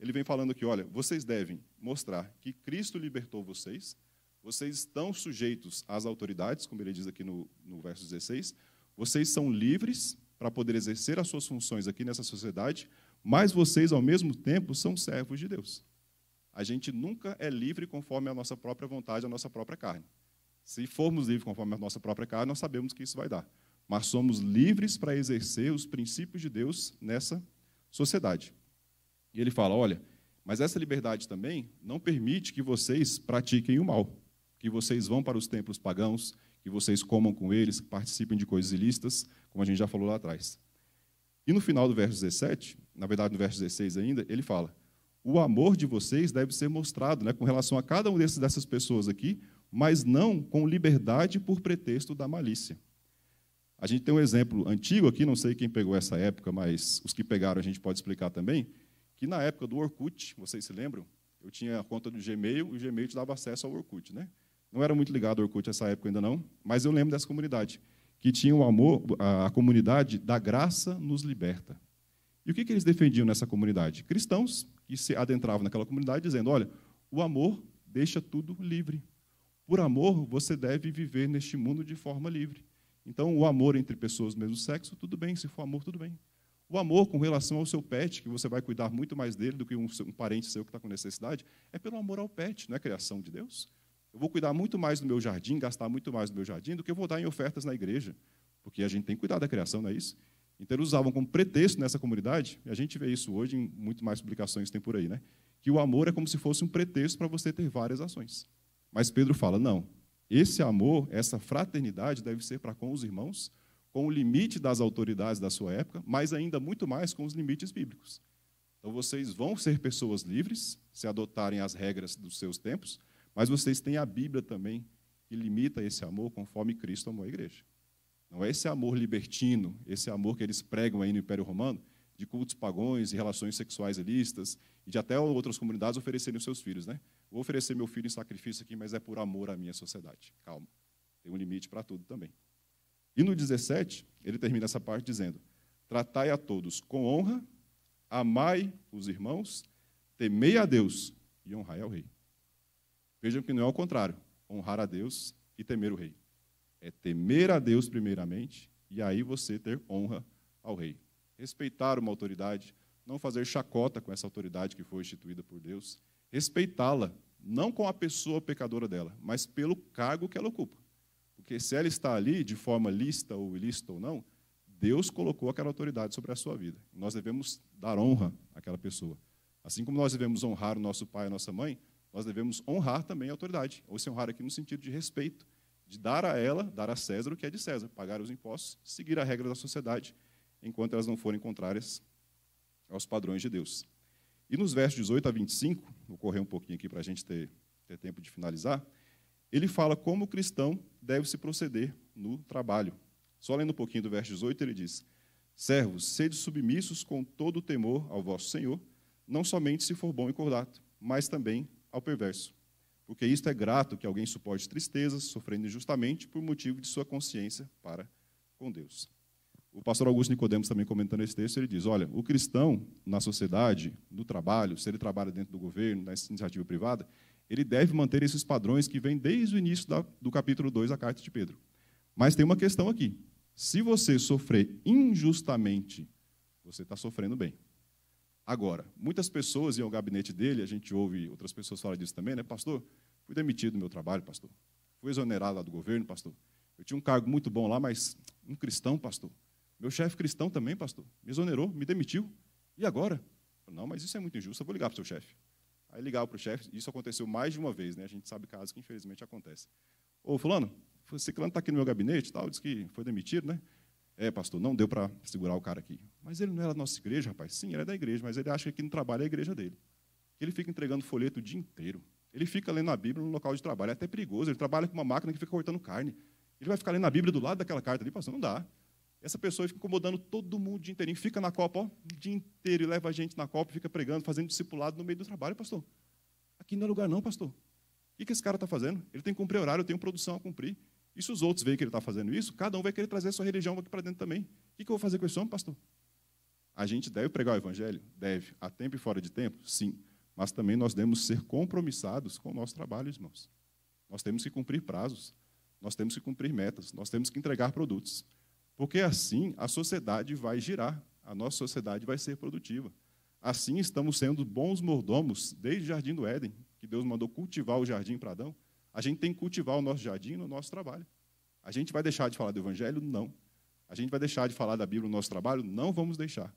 Ele vem falando aqui, olha, vocês devem mostrar que Cristo libertou vocês, vocês estão sujeitos às autoridades, como ele diz aqui no, no verso 16, vocês são livres para poder exercer as suas funções aqui nessa sociedade, mas vocês, ao mesmo tempo, são servos de Deus. A gente nunca é livre conforme a nossa própria vontade, a nossa própria carne. Se formos livres conforme a nossa própria carne, nós sabemos que isso vai dar. Mas somos livres para exercer os princípios de Deus nessa sociedade. E ele fala: olha, mas essa liberdade também não permite que vocês pratiquem o mal, que vocês vão para os templos pagãos, que vocês comam com eles, que participem de coisas ilícitas, como a gente já falou lá atrás. E no final do verso 17, na verdade no verso 16 ainda, ele fala: o amor de vocês deve ser mostrado né, com relação a cada uma dessas pessoas aqui, mas não com liberdade por pretexto da malícia. A gente tem um exemplo antigo aqui, não sei quem pegou essa época, mas os que pegaram a gente pode explicar também, que na época do Orkut, vocês se lembram? Eu tinha a conta do Gmail e o Gmail te dava acesso ao Orkut, né? Não era muito ligado ao Orkut nessa época ainda não, mas eu lembro dessa comunidade que tinha o amor, a, a comunidade da graça nos liberta. E o que, que eles defendiam nessa comunidade? Cristãos que se adentravam naquela comunidade, dizendo: Olha, o amor deixa tudo livre. Por amor, você deve viver neste mundo de forma livre. Então, o amor entre pessoas do mesmo sexo, tudo bem, se for amor, tudo bem. O amor com relação ao seu pet, que você vai cuidar muito mais dele do que um, um parente seu que está com necessidade, é pelo amor ao pet, não é criação de Deus. Eu vou cuidar muito mais do meu jardim, gastar muito mais do meu jardim do que eu vou dar em ofertas na igreja, porque a gente tem que cuidar da criação, não é isso? Então, eles usavam como pretexto nessa comunidade, e a gente vê isso hoje em muito mais publicações tem por aí, né? que o amor é como se fosse um pretexto para você ter várias ações. Mas Pedro fala: não, esse amor, essa fraternidade deve ser para com os irmãos, com o limite das autoridades da sua época, mas ainda muito mais com os limites bíblicos. Então, vocês vão ser pessoas livres se adotarem as regras dos seus tempos, mas vocês têm a Bíblia também, que limita esse amor conforme Cristo amou a igreja. Não é esse amor libertino, esse amor que eles pregam aí no Império Romano, de cultos pagões e relações sexuais ilícitas, e de até outras comunidades oferecerem os seus filhos. Né? Vou oferecer meu filho em sacrifício aqui, mas é por amor à minha sociedade. Calma, tem um limite para tudo também. E no 17, ele termina essa parte dizendo: Tratai a todos com honra, amai os irmãos, temei a Deus e honrai ao rei. Vejam que não é o contrário, honrar a Deus e temer o rei. É temer a Deus primeiramente e aí você ter honra ao rei. Respeitar uma autoridade, não fazer chacota com essa autoridade que foi instituída por Deus, respeitá-la, não com a pessoa pecadora dela, mas pelo cargo que ela ocupa. Porque se ela está ali de forma lícita ou ilícita ou não, Deus colocou aquela autoridade sobre a sua vida. Nós devemos dar honra àquela pessoa. Assim como nós devemos honrar o nosso pai e a nossa mãe, nós devemos honrar também a autoridade. Ou se honrar aqui no sentido de respeito, de dar a ela, dar a César o que é de César, pagar os impostos, seguir a regra da sociedade, enquanto elas não forem contrárias aos padrões de Deus. E nos versos 18 a 25, vou correr um pouquinho aqui para a gente ter, ter tempo de finalizar, ele fala como o cristão deve se proceder no trabalho. Só lendo um pouquinho do verso 18, ele diz: Servos, sede submissos com todo o temor ao vosso Senhor, não somente se for bom e cordato, mas também ao perverso porque isto é grato que alguém suporte tristezas, sofrendo injustamente por motivo de sua consciência para com Deus. O pastor Augusto Nicodemos também comentando esse texto, ele diz: olha, o cristão na sociedade, no trabalho, se ele trabalha dentro do governo, na iniciativa privada, ele deve manter esses padrões que vêm desde o início da, do capítulo 2 da carta de Pedro. Mas tem uma questão aqui. Se você sofrer injustamente, você está sofrendo bem. Agora, muitas pessoas iam ao gabinete dele, a gente ouve outras pessoas falar disso também, né? Pastor, fui demitido do meu trabalho, pastor. Fui exonerado lá do governo, pastor. Eu tinha um cargo muito bom lá, mas um cristão, pastor. Meu chefe cristão também, pastor. Me exonerou, me demitiu. E agora? não, mas isso é muito injusto, eu vou ligar para o seu chefe. Aí ligava para o chefe, isso aconteceu mais de uma vez, né? A gente sabe casos que infelizmente acontece. Ô, fulano, você que está aqui no meu gabinete, tal, diz que foi demitido, né? É, pastor, não deu para segurar o cara aqui. Mas ele não era é da nossa igreja, rapaz. Sim, ele é da igreja, mas ele acha que aqui no trabalho é a igreja dele. Ele fica entregando folheto o dia inteiro. Ele fica lendo a Bíblia no local de trabalho. É até perigoso. Ele trabalha com uma máquina que fica cortando carne. Ele vai ficar lendo a Bíblia do lado daquela carta ali, pastor? Não dá. Essa pessoa fica incomodando todo mundo o dia inteirinho. Fica na Copa ó, o dia inteiro e leva a gente na Copa, e fica pregando, fazendo discipulado no meio do trabalho, pastor. Aqui não é lugar, não, pastor. O que esse cara está fazendo? Ele tem que cumprir horário, eu tenho produção a cumprir. E se os outros veem que ele está fazendo isso, cada um vai querer trazer a sua religião aqui para dentro também. O que, eu vou fazer com esse homem, pastor? A gente deve pregar o evangelho? Deve. A tempo e fora de tempo? Sim. Mas também nós devemos ser compromissados com o nosso trabalho, irmãos. Nós temos que cumprir prazos, nós temos que cumprir metas, nós temos que entregar produtos. Porque assim a sociedade vai girar, a nossa sociedade vai ser produtiva. Assim estamos sendo bons mordomos desde o jardim do Éden, que Deus mandou cultivar o jardim para Adão. A gente tem que cultivar o nosso jardim no nosso trabalho. A gente vai deixar de falar do Evangelho? Não. A gente vai deixar de falar da Bíblia no nosso trabalho? Não vamos deixar.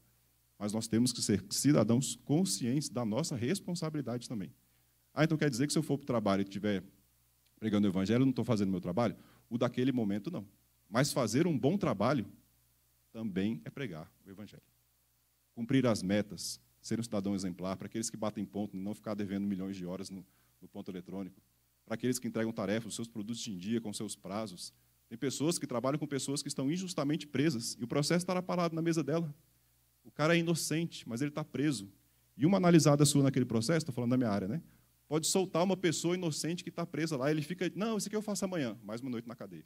Mas nós temos que ser cidadãos conscientes da nossa responsabilidade também. Ah, então quer dizer que se eu for para o trabalho e estiver pregando o Evangelho, eu não estou fazendo meu trabalho? O daquele momento, não. Mas fazer um bom trabalho também é pregar o Evangelho. Cumprir as metas, ser um cidadão exemplar, para aqueles que batem ponto, não ficar devendo milhões de horas no, no ponto eletrônico para aqueles que entregam tarefas, os seus produtos em dia, com seus prazos. Tem pessoas que trabalham com pessoas que estão injustamente presas e o processo estará parado na mesa dela. O cara é inocente, mas ele está preso. E uma analisada sua naquele processo, estou falando da minha área, né? Pode soltar uma pessoa inocente que está presa lá, ele fica, não, isso aqui eu faço amanhã, mais uma noite na cadeia.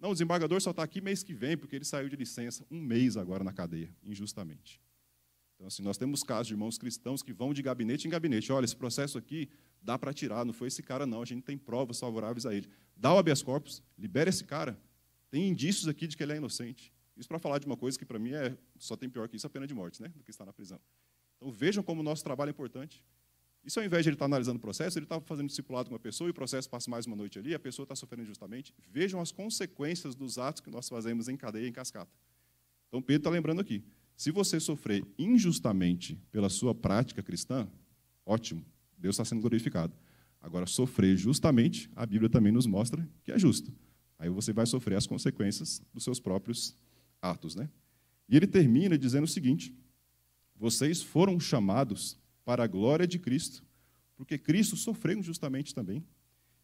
Não, o desembargador só está aqui mês que vem, porque ele saiu de licença, um mês agora na cadeia, injustamente. Então, assim, nós temos casos de irmãos cristãos que vão de gabinete em gabinete. Olha, esse processo aqui dá para tirar, não foi esse cara, não. A gente tem provas favoráveis a ele. Dá o habeas corpus, libera esse cara. Tem indícios aqui de que ele é inocente. Isso para falar de uma coisa que, para mim, é só tem pior que isso a pena de morte, né? Do que está na prisão. Então, vejam como o nosso trabalho é importante. Isso, ao invés de ele estar tá analisando o processo, ele está fazendo discipulado com uma pessoa e o processo passa mais uma noite ali, a pessoa está sofrendo injustamente. Vejam as consequências dos atos que nós fazemos em cadeia, em cascata. Então, Pedro está lembrando aqui. Se você sofrer injustamente pela sua prática cristã, ótimo, Deus está sendo glorificado. Agora, sofrer justamente, a Bíblia também nos mostra que é justo. Aí você vai sofrer as consequências dos seus próprios atos. Né? E ele termina dizendo o seguinte: vocês foram chamados para a glória de Cristo, porque Cristo sofreu injustamente também.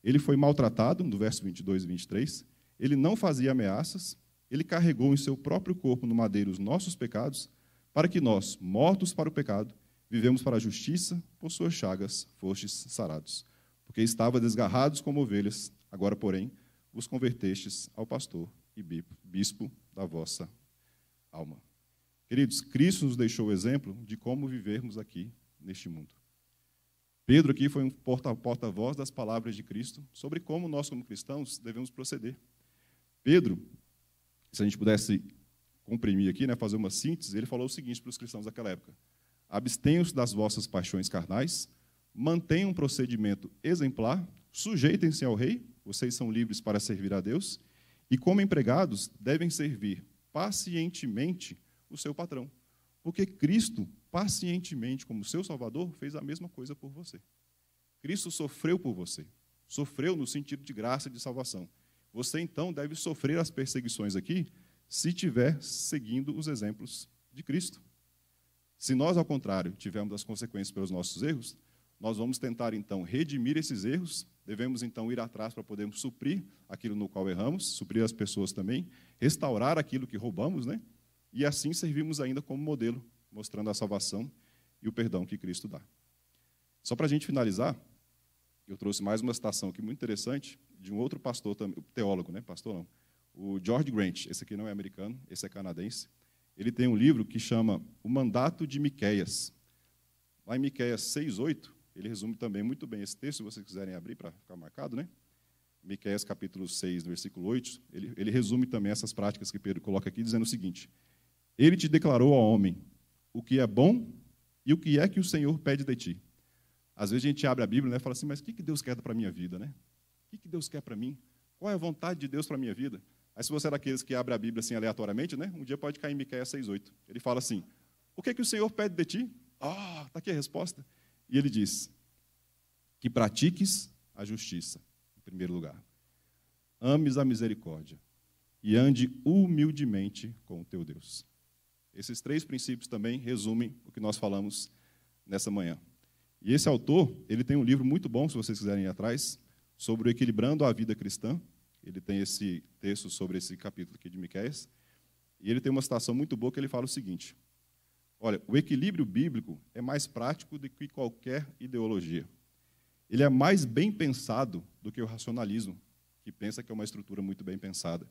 Ele foi maltratado, no verso 22 e 23. Ele não fazia ameaças, ele carregou em seu próprio corpo no madeiro os nossos pecados, para que nós, mortos para o pecado, vivemos para a justiça, por suas chagas fostes sarados. Porque estava desgarrados como ovelhas, agora, porém, vos convertestes ao pastor e bispo da vossa alma. Queridos, Cristo nos deixou o exemplo de como vivermos aqui neste mundo. Pedro aqui foi um porta-voz das palavras de Cristo sobre como nós, como cristãos, devemos proceder. Pedro se a gente pudesse comprimir aqui, né, fazer uma síntese, ele falou o seguinte para os cristãos daquela época: abstenham-se das vossas paixões carnais, mantenham um procedimento exemplar, sujeitem-se ao rei, vocês são livres para servir a Deus, e como empregados, devem servir pacientemente o seu patrão, porque Cristo, pacientemente, como seu Salvador, fez a mesma coisa por você. Cristo sofreu por você, sofreu no sentido de graça e de salvação. Você então deve sofrer as perseguições aqui se tiver seguindo os exemplos de Cristo. Se nós, ao contrário, tivermos as consequências pelos nossos erros, nós vamos tentar então redimir esses erros, devemos então ir atrás para podermos suprir aquilo no qual erramos, suprir as pessoas também, restaurar aquilo que roubamos, né? E assim servimos ainda como modelo, mostrando a salvação e o perdão que Cristo dá. Só para a gente finalizar, eu trouxe mais uma citação aqui muito interessante, de um outro pastor, teólogo, né? Pastor não. O George Grant, esse aqui não é americano, esse é canadense. Ele tem um livro que chama O Mandato de Miqueias. Lá em Miqueias 6:8, ele resume também muito bem esse texto, se vocês quiserem abrir para ficar marcado, né? Miqueias capítulo 6, versículo 8, ele, ele resume também essas práticas que Pedro coloca aqui, dizendo o seguinte: Ele te declarou ao homem o que é bom e o que é que o Senhor pede de ti. Às vezes a gente abre a Bíblia né, e fala assim, mas o que Deus quer para a minha vida? Né? O que Deus quer para mim? Qual é a vontade de Deus para a minha vida? Aí, se você é daqueles que abre a Bíblia assim aleatoriamente, né? um dia pode cair em Miquéia 6,8. Ele fala assim: O que, é que o Senhor pede de ti? Ah, oh, está aqui a resposta. E ele diz: Que pratiques a justiça, em primeiro lugar, ames a misericórdia e ande humildemente com o teu Deus. Esses três princípios também resumem o que nós falamos nessa manhã. E esse autor, ele tem um livro muito bom, se vocês quiserem ir atrás, sobre o Equilibrando a Vida Cristã. Ele tem esse texto sobre esse capítulo aqui de Miquéias. E ele tem uma citação muito boa que ele fala o seguinte: Olha, o equilíbrio bíblico é mais prático do que qualquer ideologia. Ele é mais bem pensado do que o racionalismo, que pensa que é uma estrutura muito bem pensada.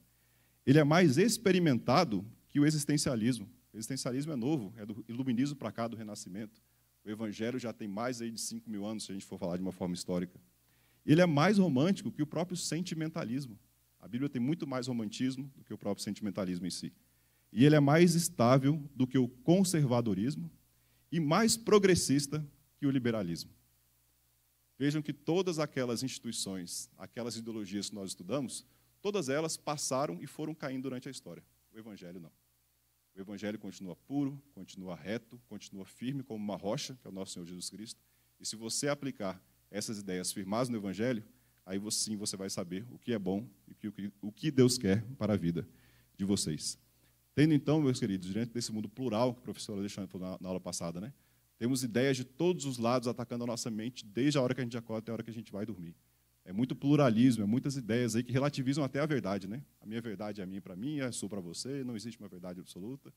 Ele é mais experimentado que o existencialismo. O existencialismo é novo, é do iluminismo para cá, do Renascimento. O Evangelho já tem mais aí de 5 mil anos, se a gente for falar de uma forma histórica ele é mais romântico que o próprio sentimentalismo. A Bíblia tem muito mais romantismo do que o próprio sentimentalismo em si. E ele é mais estável do que o conservadorismo e mais progressista que o liberalismo. Vejam que todas aquelas instituições, aquelas ideologias que nós estudamos, todas elas passaram e foram caindo durante a história. O Evangelho não. O Evangelho continua puro, continua reto, continua firme como uma rocha, que é o nosso Senhor Jesus Cristo. E se você aplicar essas ideias firmadas no Evangelho, aí sim você vai saber o que é bom e o que Deus quer para a vida de vocês. Tendo então, meus queridos, diante desse mundo plural que o professor Alexandre falou na, aula passada, né? Temos ideias de todos os lados atacando a nossa mente desde a hora que a gente acorda até a hora que a gente vai dormir. É muito pluralismo, é muitas ideias aí que relativizam até a verdade, né? A minha verdade é a minha para mim, é a sua para você, não existe uma verdade absoluta.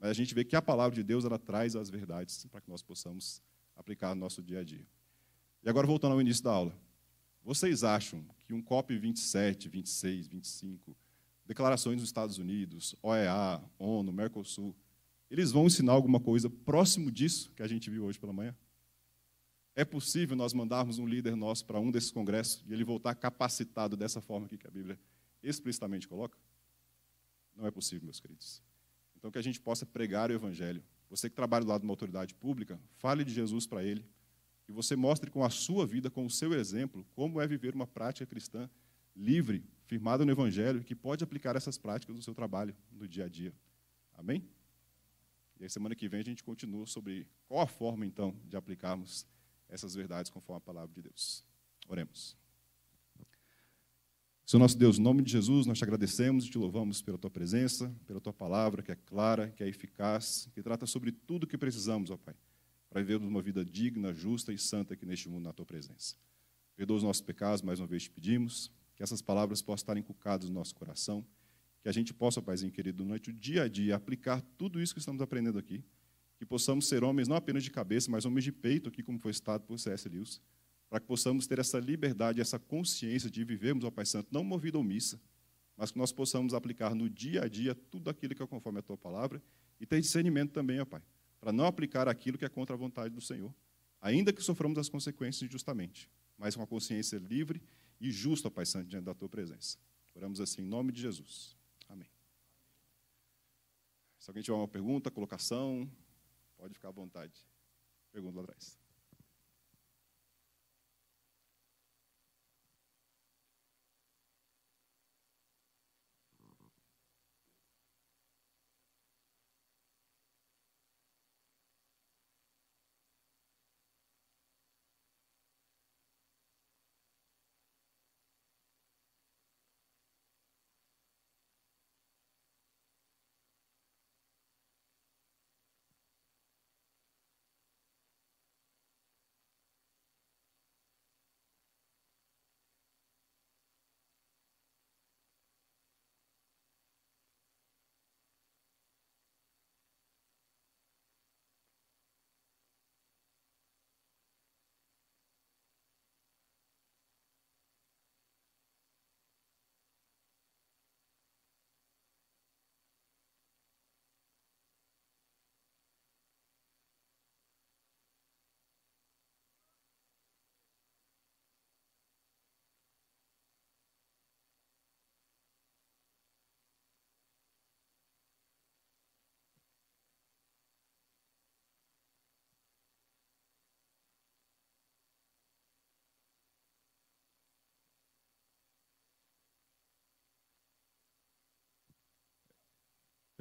Mas a gente vê que a palavra de Deus ela traz as verdades para que nós possamos aplicar no nosso dia a dia. E agora, voltando ao início da aula. Vocês acham que um COP 27, 26, 25, declarações dos Estados Unidos, OEA, ONU, Mercosul, eles vão ensinar alguma coisa próximo disso que a gente viu hoje pela manhã? É possível nós mandarmos um líder nosso para um desses congressos e ele voltar capacitado dessa forma que a Bíblia explicitamente coloca? Não é possível, meus queridos. Então, que a gente possa pregar o Evangelho. Você que trabalha do lado de uma autoridade pública, fale de Jesus para ele, que você mostre com a sua vida, com o seu exemplo, como é viver uma prática cristã livre, firmada no Evangelho, que pode aplicar essas práticas no seu trabalho, no dia a dia. Amém? E aí, semana que vem, a gente continua sobre qual a forma, então, de aplicarmos essas verdades conforme a palavra de Deus. Oremos. Senhor nosso Deus, em nome de Jesus, nós te agradecemos e te louvamos pela tua presença, pela tua palavra, que é clara, que é eficaz, que trata sobre tudo o que precisamos, ó Pai para vivermos uma vida digna, justa e santa aqui neste mundo na tua presença. Perdoa os nossos pecados, mais uma vez te pedimos, que essas palavras possam estar inculcadas no nosso coração, que a gente possa, Paizinho querido, durante o dia a dia, aplicar tudo isso que estamos aprendendo aqui, que possamos ser homens não apenas de cabeça, mas homens de peito, aqui como foi citado por C.S. Lewis, para que possamos ter essa liberdade, essa consciência de vivermos, ó Pai Santo, não movido ou missa, mas que nós possamos aplicar no dia a dia tudo aquilo que é conforme a Tua palavra e ter discernimento também, ó Pai, para não aplicar aquilo que é contra a vontade do Senhor, ainda que soframos as consequências injustamente, mas com a consciência livre e justa, Pai Santo, diante da tua presença. Oramos assim em nome de Jesus. Amém. Se alguém tiver uma pergunta, colocação, pode ficar à vontade. Pergunta lá atrás.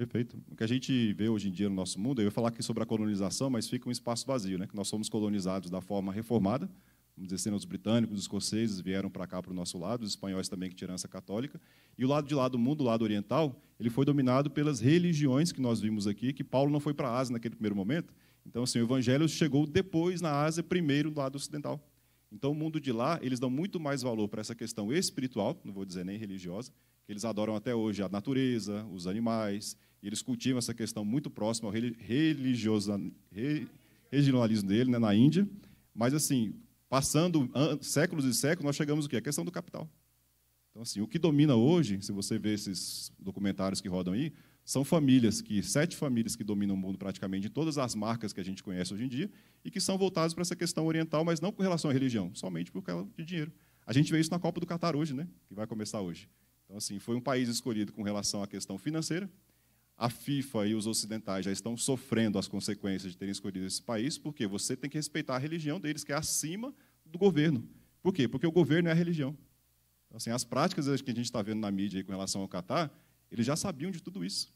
Perfeito. O que a gente vê hoje em dia no nosso mundo, eu ia falar aqui sobre a colonização, mas fica um espaço vazio, né? Que nós somos colonizados da forma reformada, vamos dizer assim, os britânicos, os escoceses vieram para cá para o nosso lado, os espanhóis também que tiraram essa católica, e o lado de lá do mundo, o lado oriental, ele foi dominado pelas religiões que nós vimos aqui, que Paulo não foi para a Ásia naquele primeiro momento. Então, assim, o evangelho chegou depois na Ásia, primeiro do lado ocidental. Então, o mundo de lá, eles dão muito mais valor para essa questão espiritual, não vou dizer nem religiosa, que eles adoram até hoje a natureza, os animais, e eles cultivam essa questão muito próxima ao religiosa, re, regionalismo dele, né, na Índia. Mas, assim, passando séculos e séculos, nós chegamos o quê? A questão do capital. Então, assim, o que domina hoje, se você vê esses documentários que rodam aí, são famílias que sete famílias que dominam o mundo praticamente em todas as marcas que a gente conhece hoje em dia e que são voltadas para essa questão oriental, mas não com relação à religião, somente por causa de dinheiro. A gente vê isso na Copa do Catar hoje, né? Que vai começar hoje. Então assim, foi um país escolhido com relação à questão financeira, a FIFA e os ocidentais já estão sofrendo as consequências de terem escolhido esse país, porque você tem que respeitar a religião deles, que é acima do governo. Por quê? Porque o governo é a religião. Então, assim, as práticas que a gente está vendo na mídia com relação ao Catar, eles já sabiam de tudo isso.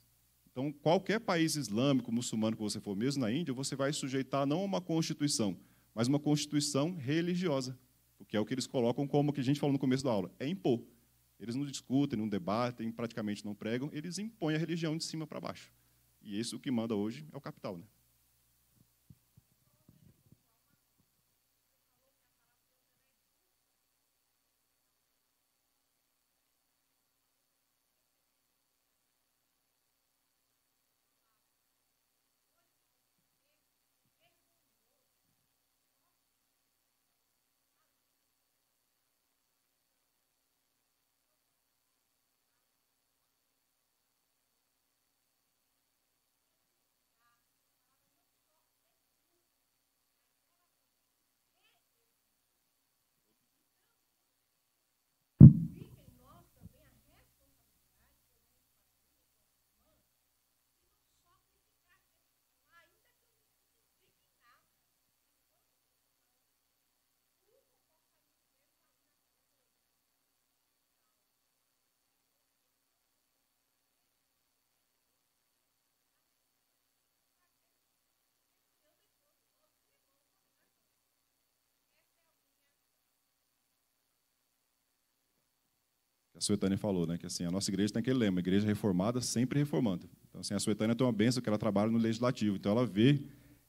Então, qualquer país islâmico, muçulmano que você for, mesmo na Índia, você vai sujeitar não a uma constituição, mas uma constituição religiosa, porque é o que eles colocam como o que a gente falou no começo da aula, é impor. Eles não discutem, não debatem, praticamente não pregam, eles impõem a religião de cima para baixo. E isso o que manda hoje é o capital. Né? a Suetânia falou, né? Que assim, a nossa igreja tem aquele lema, igreja reformada sempre reformando. Então, assim, a Suetânia tem uma bênção que ela trabalha no legislativo, então ela vê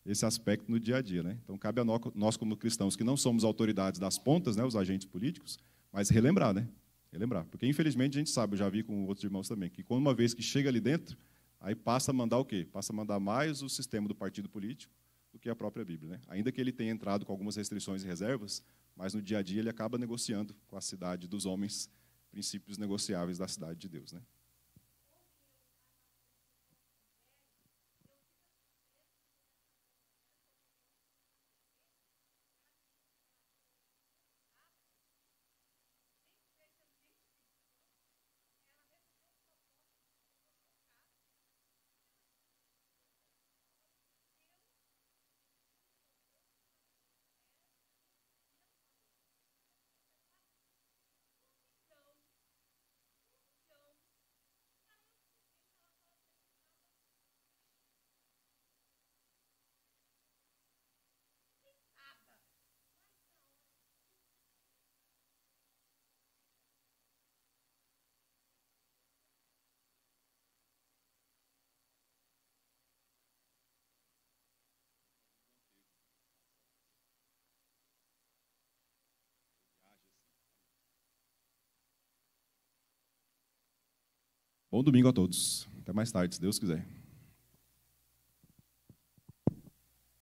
esse aspecto no dia a dia, né? Então cabe a nós como cristãos que não somos autoridades das pontas, né, os agentes políticos, mas relembrar, né? Relembrar, porque infelizmente a gente sabe, eu já vi com outros irmãos também, que quando uma vez que chega ali dentro, aí passa a mandar o quê? Passa a mandar mais o sistema do partido político do que a própria Bíblia, né? Ainda que ele tenha entrado com algumas restrições e reservas, mas no dia a dia ele acaba negociando com a cidade dos homens princípios negociáveis da cidade de Deus. Né? Bom domingo a todos. Até mais tarde, se Deus quiser.